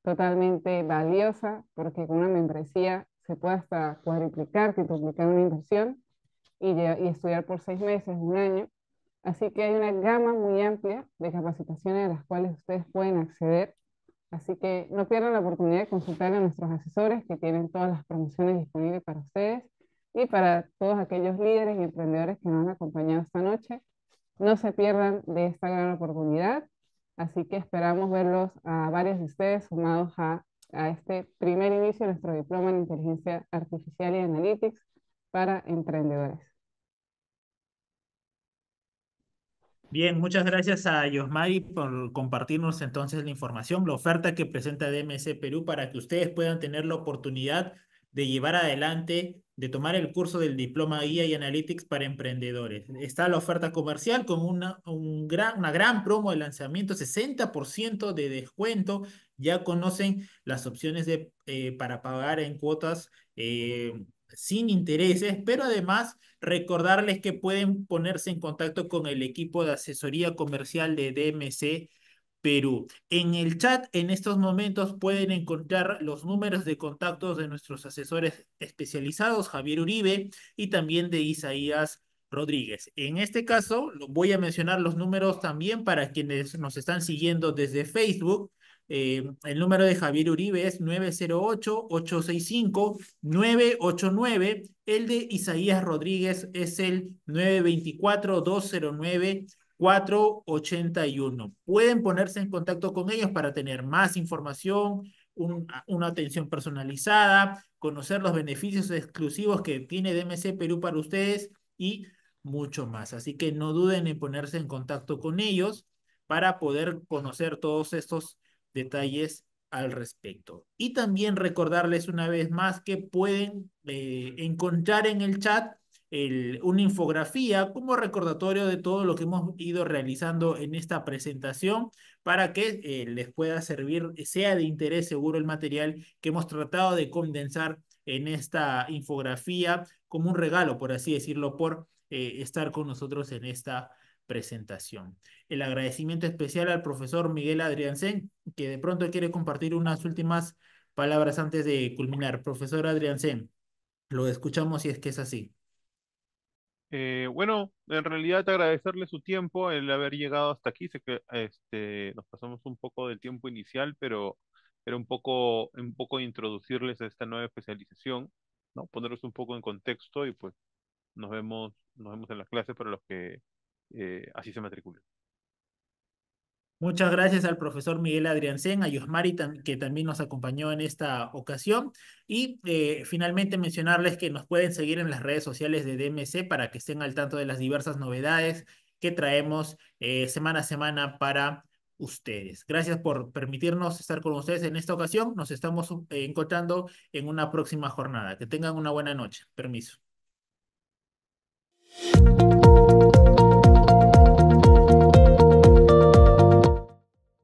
S3: totalmente valiosa, porque con una membresía se puede hasta cuadriplicar, triplicar una inversión y, y estudiar por seis meses, un año, Así que hay una gama muy amplia de capacitaciones a las cuales ustedes pueden acceder. Así que no pierdan la oportunidad de consultar a nuestros asesores que tienen todas las promociones disponibles para ustedes y para todos aquellos líderes y emprendedores que nos han acompañado esta noche. No se pierdan de esta gran oportunidad. Así que esperamos verlos a varios de ustedes sumados a, este primer inicio de nuestro diploma en inteligencia artificial y analytics para emprendedores.
S1: Bien, muchas gracias a Yosmari por compartirnos entonces la información, la oferta que presenta DMC Perú para que ustedes puedan tener la oportunidad de llevar adelante, de tomar el curso del diploma guía y analytics para emprendedores. Está la oferta comercial con una, un gran, una gran promo de lanzamiento, 60% de descuento. Ya conocen las opciones de, eh, para pagar en cuotas. Eh, sin intereses, pero además recordarles que pueden ponerse en contacto con el equipo de asesoría comercial de DMC Perú. En el chat en estos momentos pueden encontrar los números de contactos de nuestros asesores especializados, Javier Uribe, y también de Isaías Rodríguez. En este caso, voy a mencionar los números también para quienes nos están siguiendo desde Facebook. Eh, el número de Javier Uribe es 908-865-989. El de Isaías Rodríguez es el 924-209-481. Pueden ponerse en contacto con ellos para tener más información, una atención personalizada, conocer los beneficios exclusivos que tiene DMC Perú para ustedes y mucho más. Así que no duden en ponerse en contacto con ellos para poder conocer todos estos detalles al respecto. Y también recordarles una vez más que pueden eh, encontrar en el chat el, una infografía como recordatorio de todo lo que hemos ido realizando en esta presentación para que eh, les pueda servir, sea de interés seguro el material que hemos tratado de condensar en esta infografía como un regalo, por así decirlo, por eh, estar con nosotros en esta presentación el agradecimiento especial al profesor Miguel Adriansen, que de pronto quiere compartir unas últimas palabras antes de culminar. Profesor Adrián Adriansen, lo escuchamos si es que es así.
S2: Eh, bueno, en realidad agradecerle su tiempo, el haber llegado hasta aquí. Sé que este, nos pasamos un poco del tiempo inicial, pero era un poco, un poco introducirles a esta nueva especialización, ¿no? ponerlos un poco en contexto y pues nos vemos, nos vemos en las clases para los que eh, así se matriculen.
S1: Muchas gracias al profesor Miguel Adriancén, a Yosmari, que también nos acompañó en esta ocasión. Y eh, finalmente mencionarles que nos pueden seguir en las redes sociales de DMC para que estén al tanto de las diversas novedades que traemos eh, semana a semana para ustedes. Gracias por permitirnos estar con ustedes en esta ocasión. Nos estamos eh, encontrando en una próxima jornada. Que tengan una buena noche. Permiso.